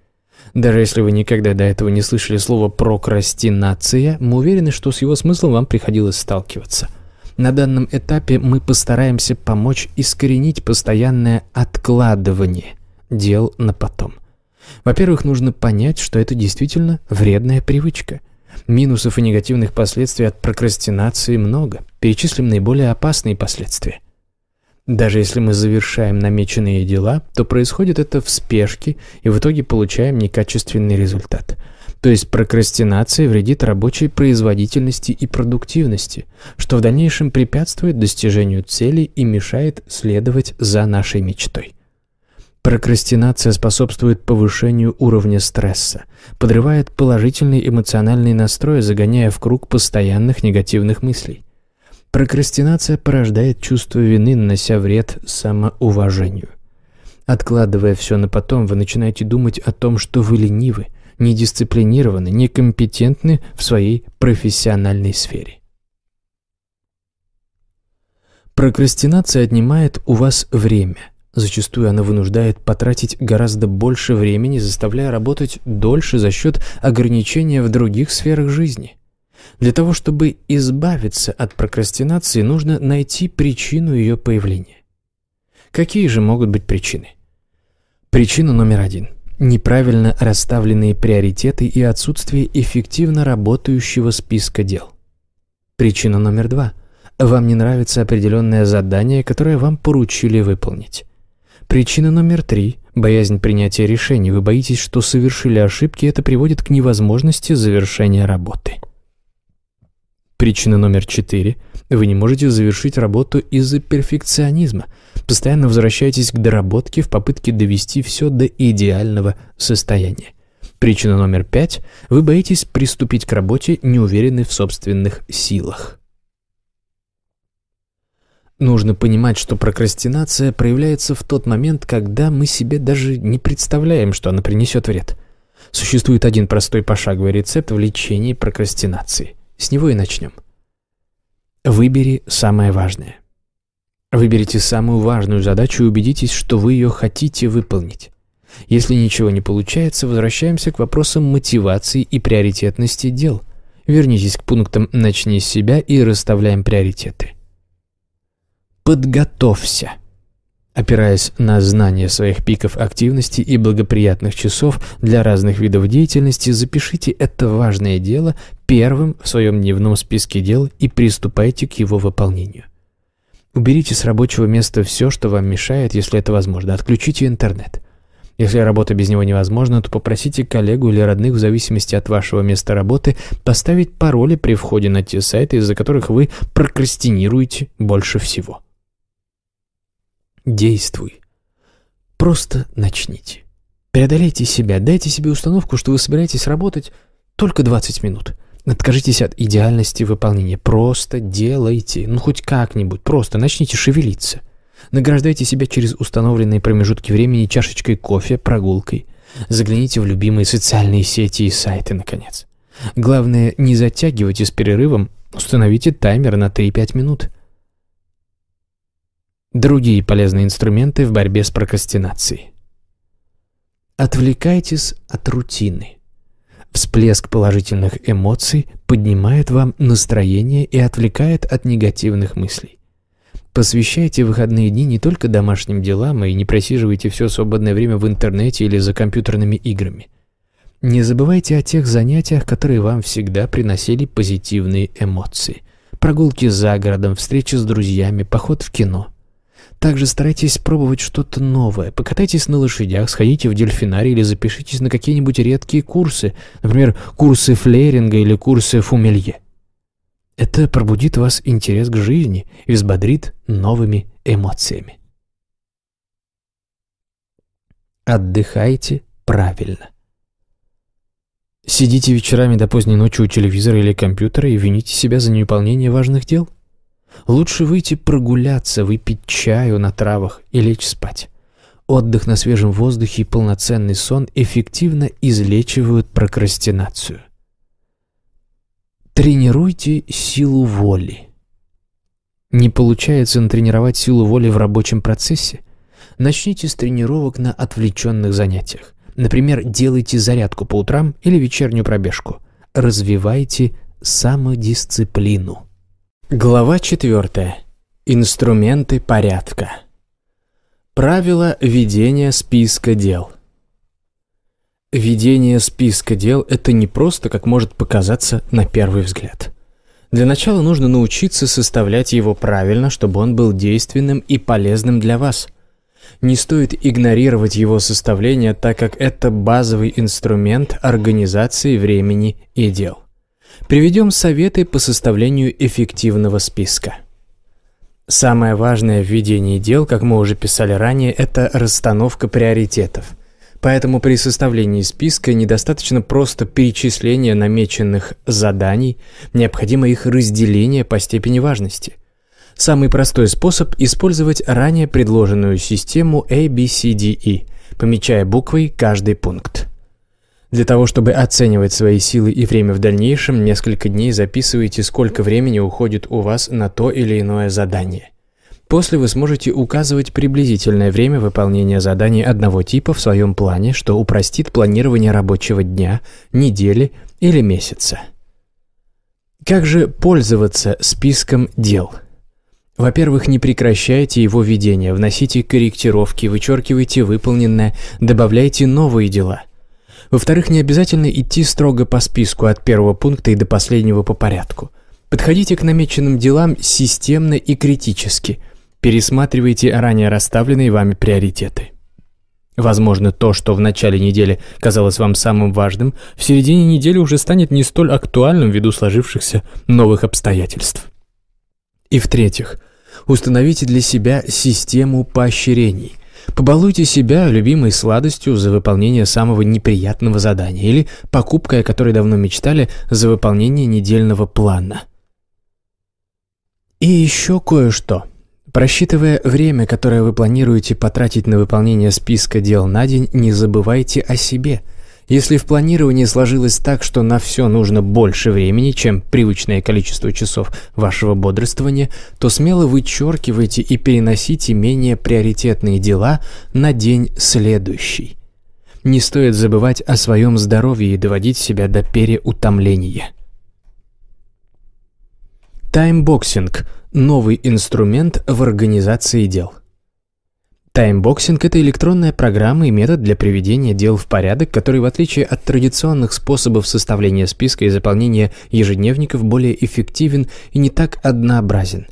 Даже если вы никогда до этого не слышали слово «прокрастинация», мы уверены, что с его смыслом вам приходилось сталкиваться. На данном этапе мы постараемся помочь искоренить постоянное откладывание дел на потом – во-первых, нужно понять, что это действительно вредная привычка. Минусов и негативных последствий от прокрастинации много. Перечислим наиболее опасные последствия. Даже если мы завершаем намеченные дела, то происходит это в спешке и в итоге получаем некачественный результат. То есть прокрастинация вредит рабочей производительности и продуктивности, что в дальнейшем препятствует достижению цели и мешает следовать за нашей мечтой. Прокрастинация способствует повышению уровня стресса, подрывает положительный эмоциональный настрой, загоняя в круг постоянных негативных мыслей. Прокрастинация порождает чувство вины, нанося вред самоуважению. Откладывая все на потом, вы начинаете думать о том, что вы ленивы, недисциплинированы, некомпетентны в своей профессиональной сфере. Прокрастинация отнимает у вас время – Зачастую она вынуждает потратить гораздо больше времени, заставляя работать дольше за счет ограничения в других сферах жизни. Для того, чтобы избавиться от прокрастинации, нужно найти причину ее появления. Какие же могут быть причины? Причина номер один – неправильно расставленные приоритеты и отсутствие эффективно работающего списка дел. Причина номер два – вам не нравится определенное задание, которое вам поручили выполнить. Причина номер три – боязнь принятия решений. Вы боитесь, что совершили ошибки, это приводит к невозможности завершения работы. Причина номер четыре – вы не можете завершить работу из-за перфекционизма. Постоянно возвращаетесь к доработке в попытке довести все до идеального состояния. Причина номер пять – вы боитесь приступить к работе, не уверены в собственных силах. Нужно понимать, что прокрастинация проявляется в тот момент, когда мы себе даже не представляем, что она принесет вред. Существует один простой пошаговый рецепт в лечении прокрастинации. С него и начнем. Выбери самое важное. Выберите самую важную задачу и убедитесь, что вы ее хотите выполнить. Если ничего не получается, возвращаемся к вопросам мотивации и приоритетности дел. Вернитесь к пунктам «начни с себя» и расставляем приоритеты. «Подготовься». Опираясь на знание своих пиков активности и благоприятных часов для разных видов деятельности, запишите это важное дело первым в своем дневном списке дел и приступайте к его выполнению. Уберите с рабочего места все, что вам мешает, если это возможно. Отключите интернет. Если работа без него невозможна, то попросите коллегу или родных, в зависимости от вашего места работы, поставить пароли при входе на те сайты, из-за которых вы прокрастинируете больше всего. Действуй. Просто начните. Преодолейте себя, дайте себе установку, что вы собираетесь работать только 20 минут. Откажитесь от идеальности выполнения. Просто делайте. Ну, хоть как-нибудь. Просто начните шевелиться. Награждайте себя через установленные промежутки времени чашечкой кофе, прогулкой. Загляните в любимые социальные сети и сайты, наконец. Главное, не затягивайте с перерывом, установите таймер на 3-5 минут. Другие полезные инструменты в борьбе с прокрастинацией. Отвлекайтесь от рутины. Всплеск положительных эмоций поднимает вам настроение и отвлекает от негативных мыслей. Посвящайте выходные дни не только домашним делам и не просиживайте все свободное время в интернете или за компьютерными играми. Не забывайте о тех занятиях, которые вам всегда приносили позитивные эмоции. Прогулки за городом, встречи с друзьями, поход в кино – также старайтесь пробовать что-то новое. Покатайтесь на лошадях, сходите в дельфинарий или запишитесь на какие-нибудь редкие курсы, например, курсы флеринга или курсы фумелье. Это пробудит вас интерес к жизни и взбодрит новыми эмоциями. Отдыхайте правильно. Сидите вечерами до поздней ночи у телевизора или компьютера и вините себя за неуполнение важных дел – Лучше выйти прогуляться, выпить чаю на травах и лечь спать. Отдых на свежем воздухе и полноценный сон эффективно излечивают прокрастинацию. Тренируйте силу воли. Не получается натренировать силу воли в рабочем процессе? Начните с тренировок на отвлеченных занятиях. Например, делайте зарядку по утрам или вечернюю пробежку. Развивайте самодисциплину. Глава 4. Инструменты порядка. Правила ведения списка дел. Ведение списка дел – это не просто, как может показаться на первый взгляд. Для начала нужно научиться составлять его правильно, чтобы он был действенным и полезным для вас. Не стоит игнорировать его составление, так как это базовый инструмент организации времени и дел приведем советы по составлению эффективного списка. Самое важное в ведении дел, как мы уже писали ранее, это расстановка приоритетов. Поэтому при составлении списка недостаточно просто перечисления намеченных заданий, необходимо их разделение по степени важности. Самый простой способ – использовать ранее предложенную систему ABCDE, помечая буквой каждый пункт. Для того, чтобы оценивать свои силы и время в дальнейшем, несколько дней записывайте, сколько времени уходит у вас на то или иное задание. После вы сможете указывать приблизительное время выполнения заданий одного типа в своем плане, что упростит планирование рабочего дня, недели или месяца. Как же пользоваться списком дел? Во-первых, не прекращайте его ведение, вносите корректировки, вычеркивайте выполненное, добавляйте новые дела – во-вторых, не обязательно идти строго по списку от первого пункта и до последнего по порядку. Подходите к намеченным делам системно и критически. Пересматривайте ранее расставленные вами приоритеты. Возможно, то, что в начале недели казалось вам самым важным, в середине недели уже станет не столь актуальным ввиду сложившихся новых обстоятельств. И в-третьих, установите для себя систему поощрений – Побалуйте себя любимой сладостью за выполнение самого неприятного задания или покупкой, о которой давно мечтали, за выполнение недельного плана. И еще кое-что. Просчитывая время, которое вы планируете потратить на выполнение списка дел на день, не забывайте о себе – если в планировании сложилось так, что на все нужно больше времени, чем привычное количество часов вашего бодрствования, то смело вычеркивайте и переносите менее приоритетные дела на день следующий. Не стоит забывать о своем здоровье и доводить себя до переутомления. Таймбоксинг – новый инструмент в организации дел – Таймбоксинг – это электронная программа и метод для приведения дел в порядок, который, в отличие от традиционных способов составления списка и заполнения ежедневников, более эффективен и не так однообразен.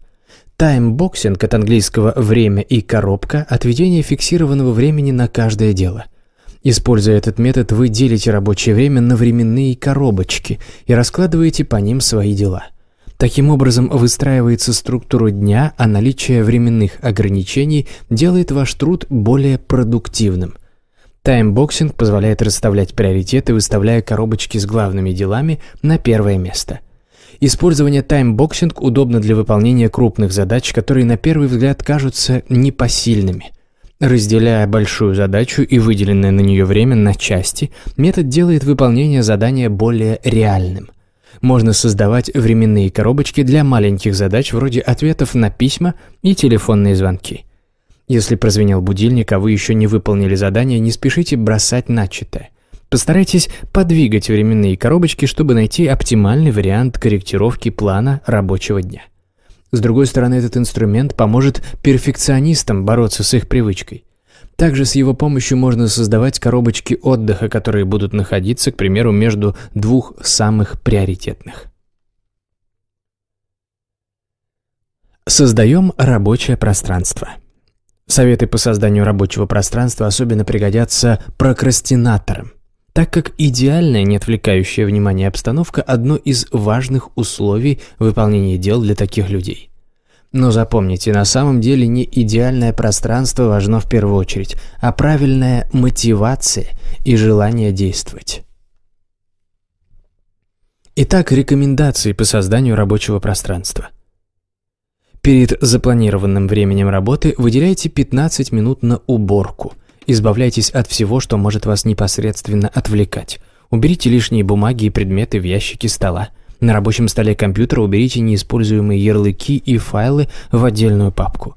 Таймбоксинг от английского «время» и «коробка» – отведение фиксированного времени на каждое дело. Используя этот метод, вы делите рабочее время на временные коробочки и раскладываете по ним свои дела – Таким образом выстраивается структура дня, а наличие временных ограничений делает ваш труд более продуктивным. Таймбоксинг позволяет расставлять приоритеты, выставляя коробочки с главными делами на первое место. Использование таймбоксинг удобно для выполнения крупных задач, которые на первый взгляд кажутся непосильными. Разделяя большую задачу и выделенное на нее время на части, метод делает выполнение задания более реальным. Можно создавать временные коробочки для маленьких задач вроде ответов на письма и телефонные звонки. Если прозвенел будильник, а вы еще не выполнили задание, не спешите бросать начатое. Постарайтесь подвигать временные коробочки, чтобы найти оптимальный вариант корректировки плана рабочего дня. С другой стороны, этот инструмент поможет перфекционистам бороться с их привычкой. Также с его помощью можно создавать коробочки отдыха, которые будут находиться, к примеру, между двух самых приоритетных. Создаем рабочее пространство. Советы по созданию рабочего пространства особенно пригодятся прокрастинаторам, так как идеальная, не отвлекающая внимание обстановка – одно из важных условий выполнения дел для таких людей – но запомните, на самом деле не идеальное пространство важно в первую очередь, а правильная мотивация и желание действовать. Итак, рекомендации по созданию рабочего пространства. Перед запланированным временем работы выделяйте 15 минут на уборку. Избавляйтесь от всего, что может вас непосредственно отвлекать. Уберите лишние бумаги и предметы в ящики стола. На рабочем столе компьютера уберите неиспользуемые ярлыки и файлы в отдельную папку.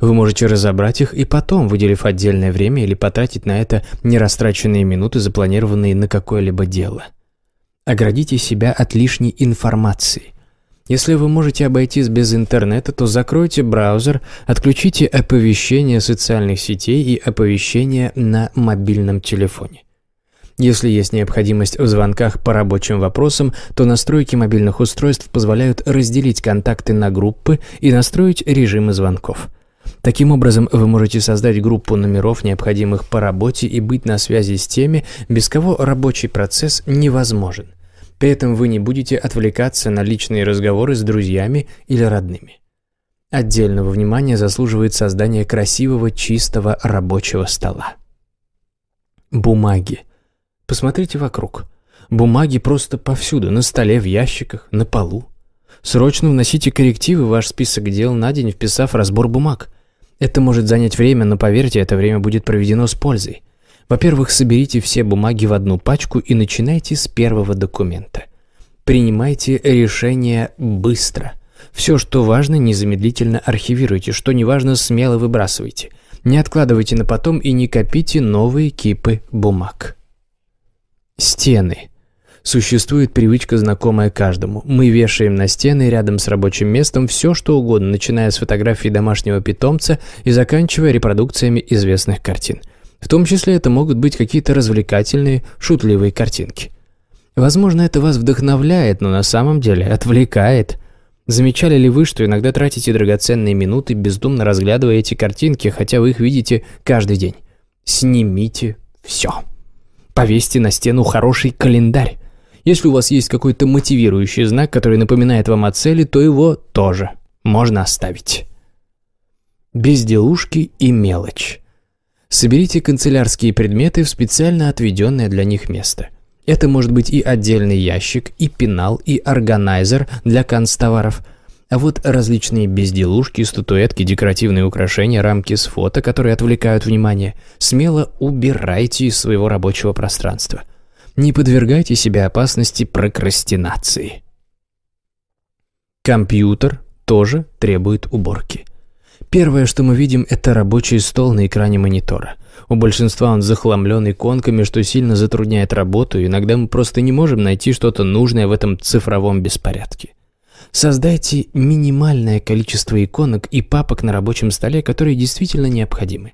Вы можете разобрать их и потом, выделив отдельное время или потратить на это нерастраченные минуты, запланированные на какое-либо дело. Оградите себя от лишней информации. Если вы можете обойтись без интернета, то закройте браузер, отключите оповещения социальных сетей и оповещения на мобильном телефоне. Если есть необходимость в звонках по рабочим вопросам, то настройки мобильных устройств позволяют разделить контакты на группы и настроить режимы звонков. Таким образом, вы можете создать группу номеров, необходимых по работе, и быть на связи с теми, без кого рабочий процесс невозможен. При этом вы не будете отвлекаться на личные разговоры с друзьями или родными. Отдельного внимания заслуживает создание красивого, чистого рабочего стола. Бумаги. Посмотрите вокруг. Бумаги просто повсюду, на столе, в ящиках, на полу. Срочно вносите коррективы в ваш список дел на день, вписав разбор бумаг. Это может занять время, но поверьте, это время будет проведено с пользой. Во-первых, соберите все бумаги в одну пачку и начинайте с первого документа. Принимайте решение быстро. Все, что важно, незамедлительно архивируйте, что не важно, смело выбрасывайте. Не откладывайте на потом и не копите новые кипы бумаг. Стены. Существует привычка, знакомая каждому. Мы вешаем на стены рядом с рабочим местом все, что угодно, начиная с фотографий домашнего питомца и заканчивая репродукциями известных картин. В том числе это могут быть какие-то развлекательные, шутливые картинки. Возможно, это вас вдохновляет, но на самом деле отвлекает. Замечали ли вы, что иногда тратите драгоценные минуты, бездумно разглядывая эти картинки, хотя вы их видите каждый день? Снимите все. Повесьте на стену хороший календарь. Если у вас есть какой-то мотивирующий знак, который напоминает вам о цели, то его тоже можно оставить. Безделушки и мелочь. Соберите канцелярские предметы в специально отведенное для них место. Это может быть и отдельный ящик, и пенал, и органайзер для канцтоваров – а вот различные безделушки, статуэтки, декоративные украшения, рамки с фото, которые отвлекают внимание, смело убирайте из своего рабочего пространства. Не подвергайте себя опасности прокрастинации. Компьютер тоже требует уборки. Первое, что мы видим, это рабочий стол на экране монитора. У большинства он захламлен иконками, что сильно затрудняет работу, иногда мы просто не можем найти что-то нужное в этом цифровом беспорядке. Создайте минимальное количество иконок и папок на рабочем столе, которые действительно необходимы.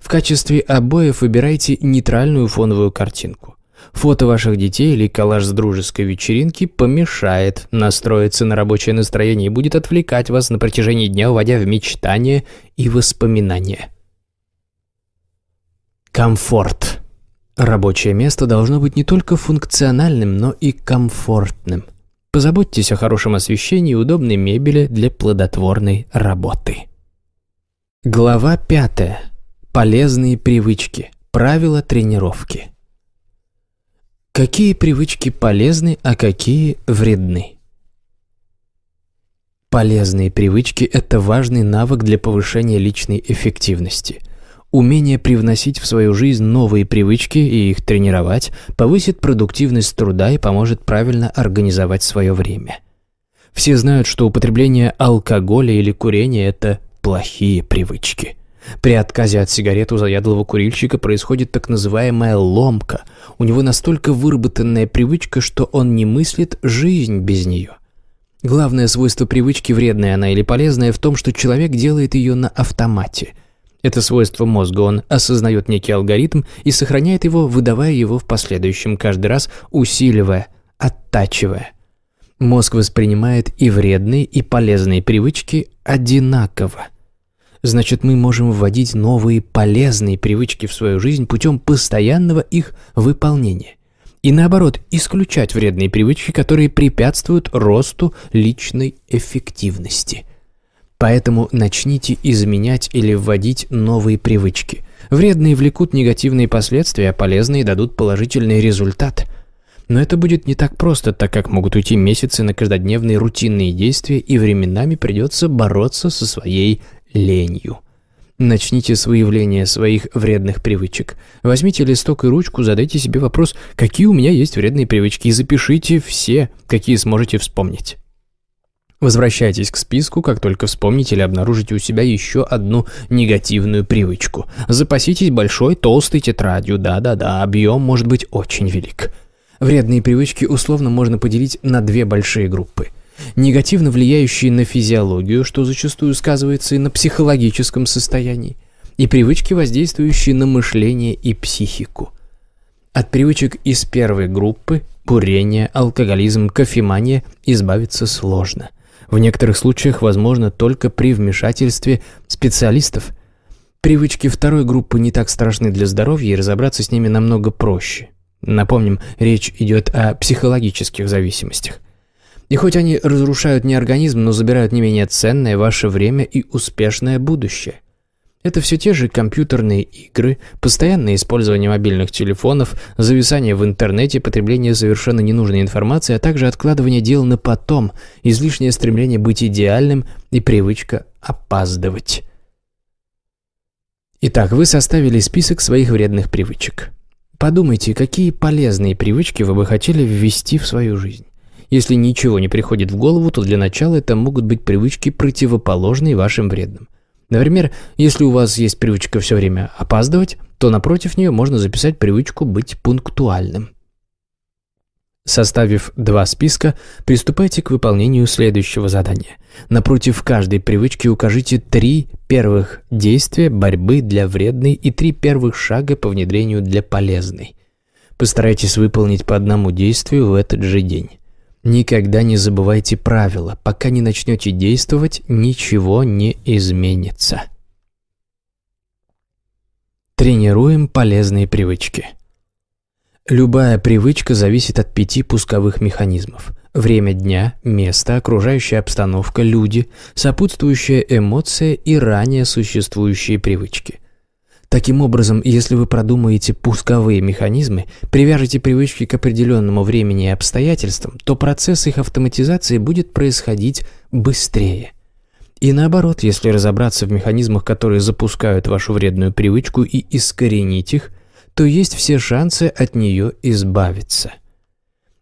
В качестве обоев выбирайте нейтральную фоновую картинку. Фото ваших детей или коллаж с дружеской вечеринки помешает настроиться на рабочее настроение и будет отвлекать вас на протяжении дня, уводя в мечтания и воспоминания. Комфорт. Рабочее место должно быть не только функциональным, но и комфортным – Позаботьтесь о хорошем освещении и удобной мебели для плодотворной работы. Глава 5. Полезные привычки. Правила тренировки. Какие привычки полезны, а какие вредны? Полезные привычки – это важный навык для повышения личной эффективности. Умение привносить в свою жизнь новые привычки и их тренировать повысит продуктивность труда и поможет правильно организовать свое время. Все знают, что употребление алкоголя или курения – это плохие привычки. При отказе от сигарет у заядлого курильщика происходит так называемая ломка. У него настолько выработанная привычка, что он не мыслит жизнь без нее. Главное свойство привычки, вредная она или полезная, в том, что человек делает ее на автомате – это свойство мозга, он осознает некий алгоритм и сохраняет его, выдавая его в последующем, каждый раз усиливая, оттачивая. Мозг воспринимает и вредные, и полезные привычки одинаково. Значит, мы можем вводить новые полезные привычки в свою жизнь путем постоянного их выполнения. И наоборот, исключать вредные привычки, которые препятствуют росту личной эффективности – Поэтому начните изменять или вводить новые привычки. Вредные влекут негативные последствия, а полезные дадут положительный результат. Но это будет не так просто, так как могут уйти месяцы на каждодневные рутинные действия и временами придется бороться со своей ленью. Начните с выявления своих вредных привычек. Возьмите листок и ручку, задайте себе вопрос, какие у меня есть вредные привычки, и запишите все, какие сможете вспомнить. Возвращайтесь к списку, как только вспомните или обнаружите у себя еще одну негативную привычку. Запаситесь большой толстой тетрадью, да-да-да, объем может быть очень велик. Вредные привычки условно можно поделить на две большие группы. Негативно влияющие на физиологию, что зачастую сказывается и на психологическом состоянии, и привычки, воздействующие на мышление и психику. От привычек из первой группы – курение, алкоголизм, кофемания – избавиться сложно. В некоторых случаях возможно только при вмешательстве специалистов. Привычки второй группы не так страшны для здоровья, и разобраться с ними намного проще. Напомним, речь идет о психологических зависимостях. И хоть они разрушают не организм, но забирают не менее ценное ваше время и успешное будущее. Это все те же компьютерные игры, постоянное использование мобильных телефонов, зависание в интернете, потребление совершенно ненужной информации, а также откладывание дел на потом, излишнее стремление быть идеальным и привычка опаздывать. Итак, вы составили список своих вредных привычек. Подумайте, какие полезные привычки вы бы хотели ввести в свою жизнь. Если ничего не приходит в голову, то для начала это могут быть привычки, противоположные вашим вредным. Например, если у вас есть привычка все время опаздывать, то напротив нее можно записать привычку быть пунктуальным. Составив два списка, приступайте к выполнению следующего задания. Напротив каждой привычки укажите три первых действия борьбы для вредной и три первых шага по внедрению для полезной. Постарайтесь выполнить по одному действию в этот же день. Никогда не забывайте правила. Пока не начнете действовать, ничего не изменится. Тренируем полезные привычки. Любая привычка зависит от пяти пусковых механизмов. Время дня, место, окружающая обстановка, люди, сопутствующая эмоция и ранее существующие привычки – Таким образом, если вы продумаете пусковые механизмы, привяжете привычки к определенному времени и обстоятельствам, то процесс их автоматизации будет происходить быстрее. И наоборот, если разобраться в механизмах, которые запускают вашу вредную привычку и искоренить их, то есть все шансы от нее избавиться.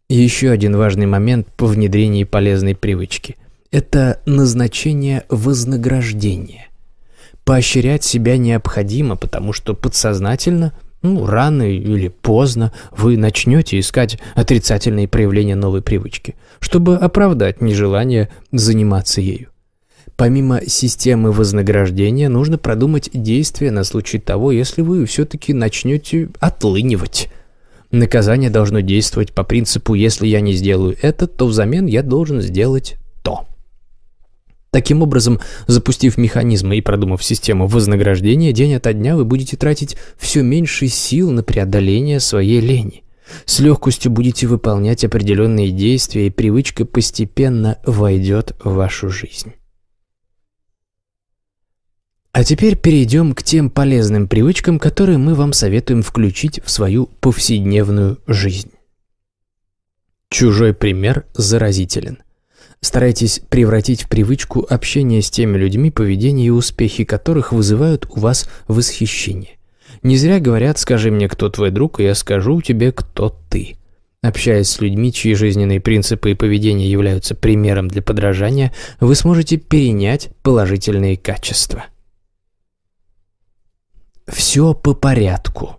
еще один важный момент по внедрении полезной привычки – это назначение вознаграждения. Поощрять себя необходимо, потому что подсознательно, ну, рано или поздно вы начнете искать отрицательные проявления новой привычки, чтобы оправдать нежелание заниматься ею. Помимо системы вознаграждения, нужно продумать действия на случай того, если вы все-таки начнете отлынивать. Наказание должно действовать по принципу «если я не сделаю это, то взамен я должен сделать Таким образом, запустив механизмы и продумав систему вознаграждения, день ото дня вы будете тратить все меньше сил на преодоление своей лени. С легкостью будете выполнять определенные действия, и привычка постепенно войдет в вашу жизнь. А теперь перейдем к тем полезным привычкам, которые мы вам советуем включить в свою повседневную жизнь. Чужой пример заразителен – Старайтесь превратить в привычку общение с теми людьми, поведение и успехи которых вызывают у вас восхищение. Не зря говорят «скажи мне, кто твой друг, и я скажу тебе, кто ты». Общаясь с людьми, чьи жизненные принципы и поведение являются примером для подражания, вы сможете перенять положительные качества. Все по порядку.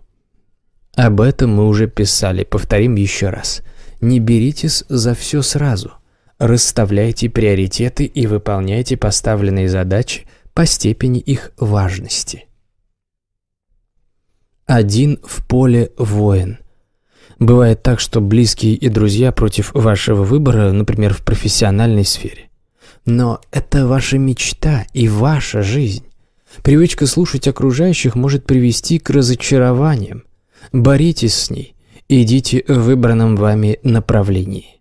Об этом мы уже писали, повторим еще раз. Не беритесь за все сразу – Расставляйте приоритеты и выполняйте поставленные задачи по степени их важности. Один в поле воин. Бывает так, что близкие и друзья против вашего выбора, например, в профессиональной сфере. Но это ваша мечта и ваша жизнь. Привычка слушать окружающих может привести к разочарованиям. Боритесь с ней, идите в выбранном вами направлении.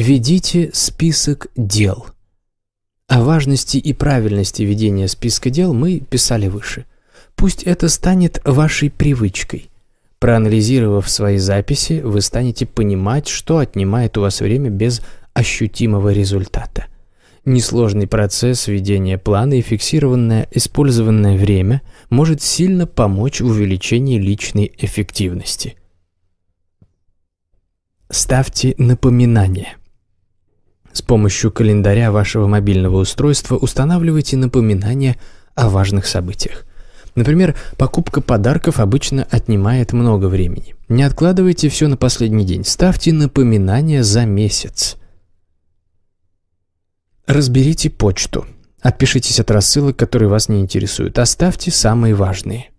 Ведите список дел. О важности и правильности ведения списка дел мы писали выше. Пусть это станет вашей привычкой. Проанализировав свои записи, вы станете понимать, что отнимает у вас время без ощутимого результата. Несложный процесс ведения плана и фиксированное использованное время может сильно помочь в увеличении личной эффективности. Ставьте напоминания. С помощью календаря вашего мобильного устройства устанавливайте напоминания о важных событиях. Например, покупка подарков обычно отнимает много времени. Не откладывайте все на последний день. Ставьте напоминания за месяц. Разберите почту. Отпишитесь от рассылок, которые вас не интересуют. Оставьте самые важные.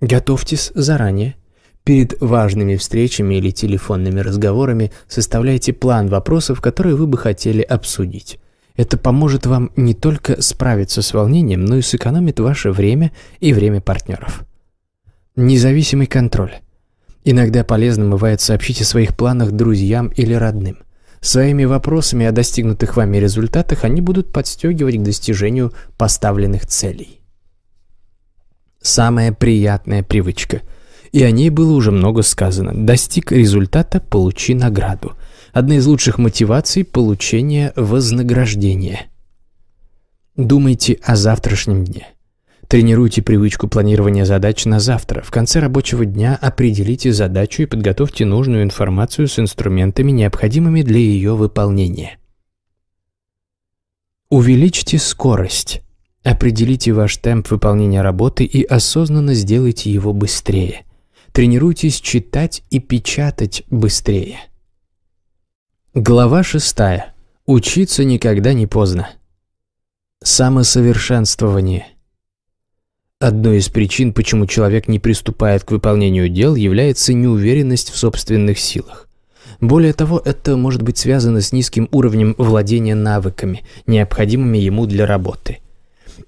Готовьтесь заранее. Перед важными встречами или телефонными разговорами составляйте план вопросов, которые вы бы хотели обсудить. Это поможет вам не только справиться с волнением, но и сэкономит ваше время и время партнеров. Независимый контроль. Иногда полезно бывает сообщить о своих планах друзьям или родным. Своими вопросами о достигнутых вами результатах они будут подстегивать к достижению поставленных целей. Самая приятная привычка – и о ней было уже много сказано. Достиг результата – получи награду. Одна из лучших мотиваций – получение вознаграждения. Думайте о завтрашнем дне. Тренируйте привычку планирования задач на завтра. В конце рабочего дня определите задачу и подготовьте нужную информацию с инструментами, необходимыми для ее выполнения. Увеличьте скорость. Определите ваш темп выполнения работы и осознанно сделайте его быстрее – Тренируйтесь читать и печатать быстрее. Глава 6. Учиться никогда не поздно. Самосовершенствование. Одной из причин, почему человек не приступает к выполнению дел, является неуверенность в собственных силах. Более того, это может быть связано с низким уровнем владения навыками, необходимыми ему для работы –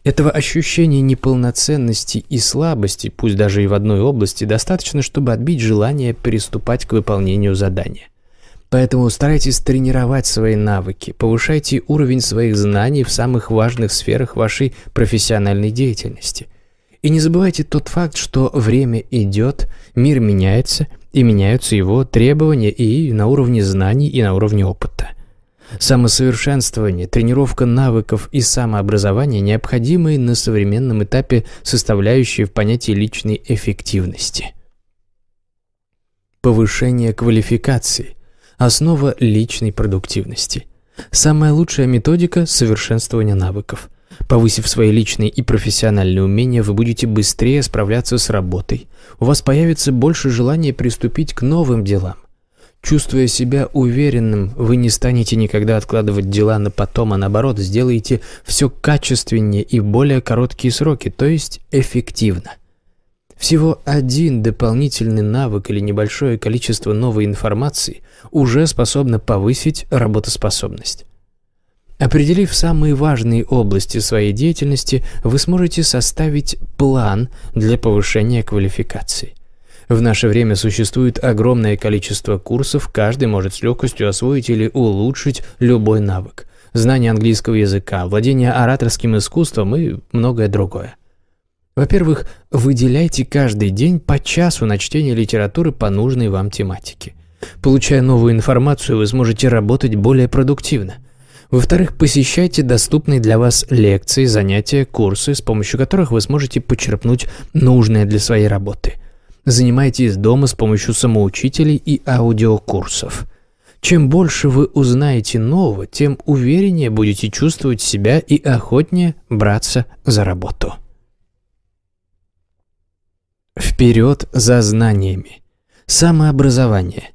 этого ощущения неполноценности и слабости, пусть даже и в одной области, достаточно, чтобы отбить желание приступать к выполнению задания. Поэтому старайтесь тренировать свои навыки, повышайте уровень своих знаний в самых важных сферах вашей профессиональной деятельности. И не забывайте тот факт, что время идет, мир меняется, и меняются его требования и на уровне знаний, и на уровне опыта. Самосовершенствование, тренировка навыков и самообразование необходимые на современном этапе составляющие в понятии личной эффективности. Повышение квалификации – основа личной продуктивности. Самая лучшая методика – совершенствование навыков. Повысив свои личные и профессиональные умения, вы будете быстрее справляться с работой. У вас появится больше желания приступить к новым делам – Чувствуя себя уверенным, вы не станете никогда откладывать дела на потом, а наоборот, сделаете все качественнее и более короткие сроки, то есть эффективно. Всего один дополнительный навык или небольшое количество новой информации уже способно повысить работоспособность. Определив самые важные области своей деятельности, вы сможете составить план для повышения квалификации – в наше время существует огромное количество курсов, каждый может с легкостью освоить или улучшить любой навык. Знание английского языка, владение ораторским искусством и многое другое. Во-первых, выделяйте каждый день по часу на чтение литературы по нужной вам тематике. Получая новую информацию, вы сможете работать более продуктивно. Во-вторых, посещайте доступные для вас лекции, занятия, курсы, с помощью которых вы сможете почерпнуть нужное для своей работы – Занимайтесь из дома с помощью самоучителей и аудиокурсов. Чем больше вы узнаете нового, тем увереннее будете чувствовать себя и охотнее браться за работу. Вперед за знаниями. Самообразование.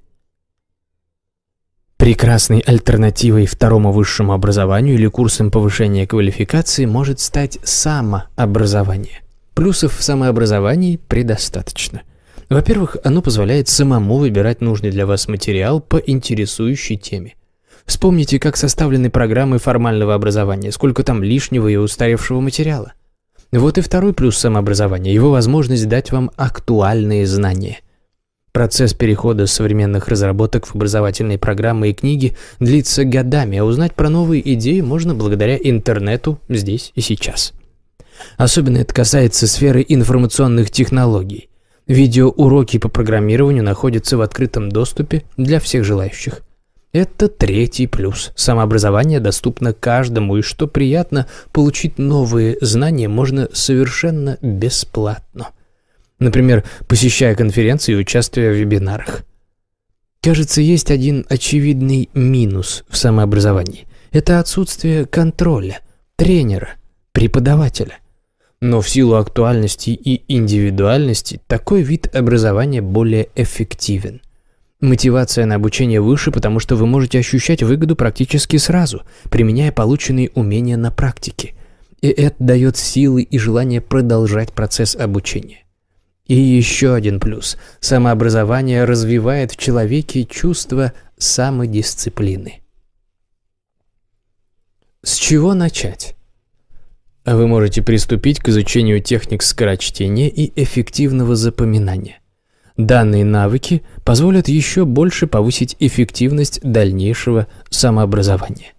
Прекрасной альтернативой второму высшему образованию или курсам повышения квалификации может стать самообразование. Плюсов в самообразовании предостаточно. Во-первых, оно позволяет самому выбирать нужный для вас материал по интересующей теме. Вспомните, как составлены программы формального образования, сколько там лишнего и устаревшего материала. Вот и второй плюс самообразования – его возможность дать вам актуальные знания. Процесс перехода современных разработок в образовательные программы и книги длится годами, а узнать про новые идеи можно благодаря интернету здесь и сейчас. Особенно это касается сферы информационных технологий. Видеоуроки по программированию находятся в открытом доступе для всех желающих. Это третий плюс. Самообразование доступно каждому, и что приятно, получить новые знания можно совершенно бесплатно. Например, посещая конференции и участвуя в вебинарах. Кажется, есть один очевидный минус в самообразовании. Это отсутствие контроля, тренера, преподавателя – но в силу актуальности и индивидуальности такой вид образования более эффективен. Мотивация на обучение выше, потому что вы можете ощущать выгоду практически сразу, применяя полученные умения на практике. И это дает силы и желание продолжать процесс обучения. И еще один плюс. Самообразование развивает в человеке чувство самодисциплины. С чего начать? А вы можете приступить к изучению техник скорочтения и эффективного запоминания. Данные навыки позволят еще больше повысить эффективность дальнейшего самообразования.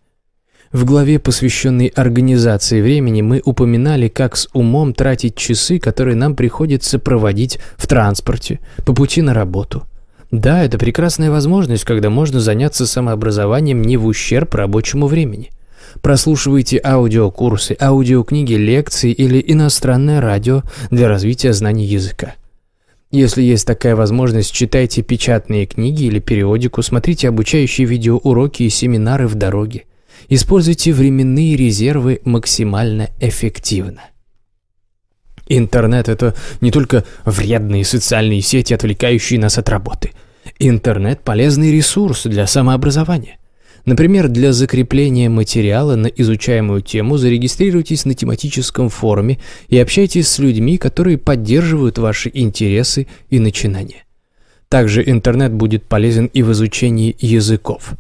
В главе, посвященной организации времени, мы упоминали, как с умом тратить часы, которые нам приходится проводить в транспорте, по пути на работу. Да, это прекрасная возможность, когда можно заняться самообразованием не в ущерб рабочему времени – Прослушивайте аудиокурсы, аудиокниги, лекции или иностранное радио для развития знаний языка. Если есть такая возможность, читайте печатные книги или периодику, смотрите обучающие видеоуроки и семинары в дороге. Используйте временные резервы максимально эффективно. Интернет – это не только вредные социальные сети, отвлекающие нас от работы. Интернет – полезный ресурс для самообразования. Например, для закрепления материала на изучаемую тему зарегистрируйтесь на тематическом форуме и общайтесь с людьми, которые поддерживают ваши интересы и начинания. Также интернет будет полезен и в изучении языков.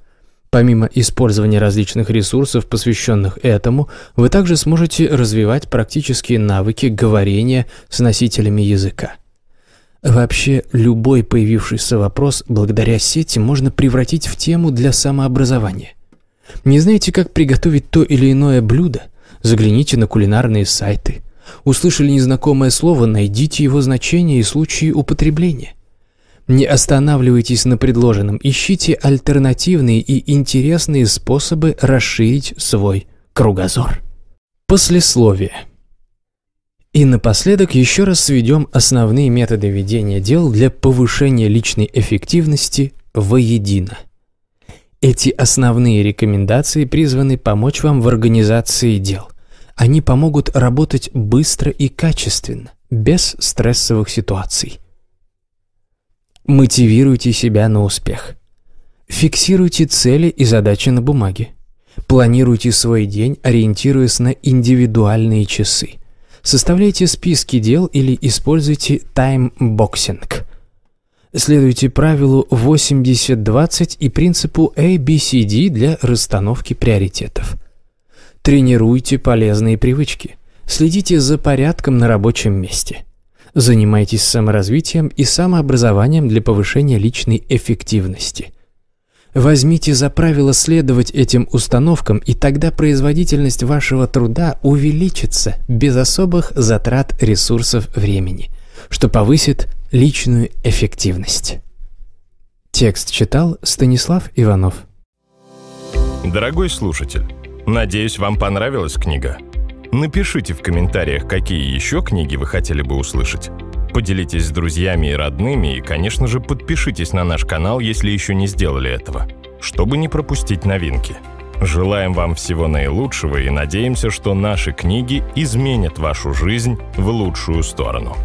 Помимо использования различных ресурсов, посвященных этому, вы также сможете развивать практические навыки говорения с носителями языка. Вообще, любой появившийся вопрос благодаря сети можно превратить в тему для самообразования. Не знаете, как приготовить то или иное блюдо? Загляните на кулинарные сайты. Услышали незнакомое слово, найдите его значение и случаи употребления. Не останавливайтесь на предложенном, ищите альтернативные и интересные способы расширить свой кругозор. Послесловие. И напоследок еще раз сведем основные методы ведения дел для повышения личной эффективности воедино. Эти основные рекомендации призваны помочь вам в организации дел. Они помогут работать быстро и качественно, без стрессовых ситуаций. Мотивируйте себя на успех. Фиксируйте цели и задачи на бумаге. Планируйте свой день, ориентируясь на индивидуальные часы. Составляйте списки дел или используйте таймбоксинг. Следуйте правилу 80-20 и принципу ABCD для расстановки приоритетов. Тренируйте полезные привычки. Следите за порядком на рабочем месте. Занимайтесь саморазвитием и самообразованием для повышения личной эффективности – Возьмите за правило следовать этим установкам, и тогда производительность вашего труда увеличится без особых затрат ресурсов времени, что повысит личную эффективность. Текст читал Станислав Иванов. Дорогой слушатель, надеюсь, вам понравилась книга. Напишите в комментариях, какие еще книги вы хотели бы услышать. Поделитесь с друзьями и родными и, конечно же, подпишитесь на наш канал, если еще не сделали этого, чтобы не пропустить новинки. Желаем вам всего наилучшего и надеемся, что наши книги изменят вашу жизнь в лучшую сторону.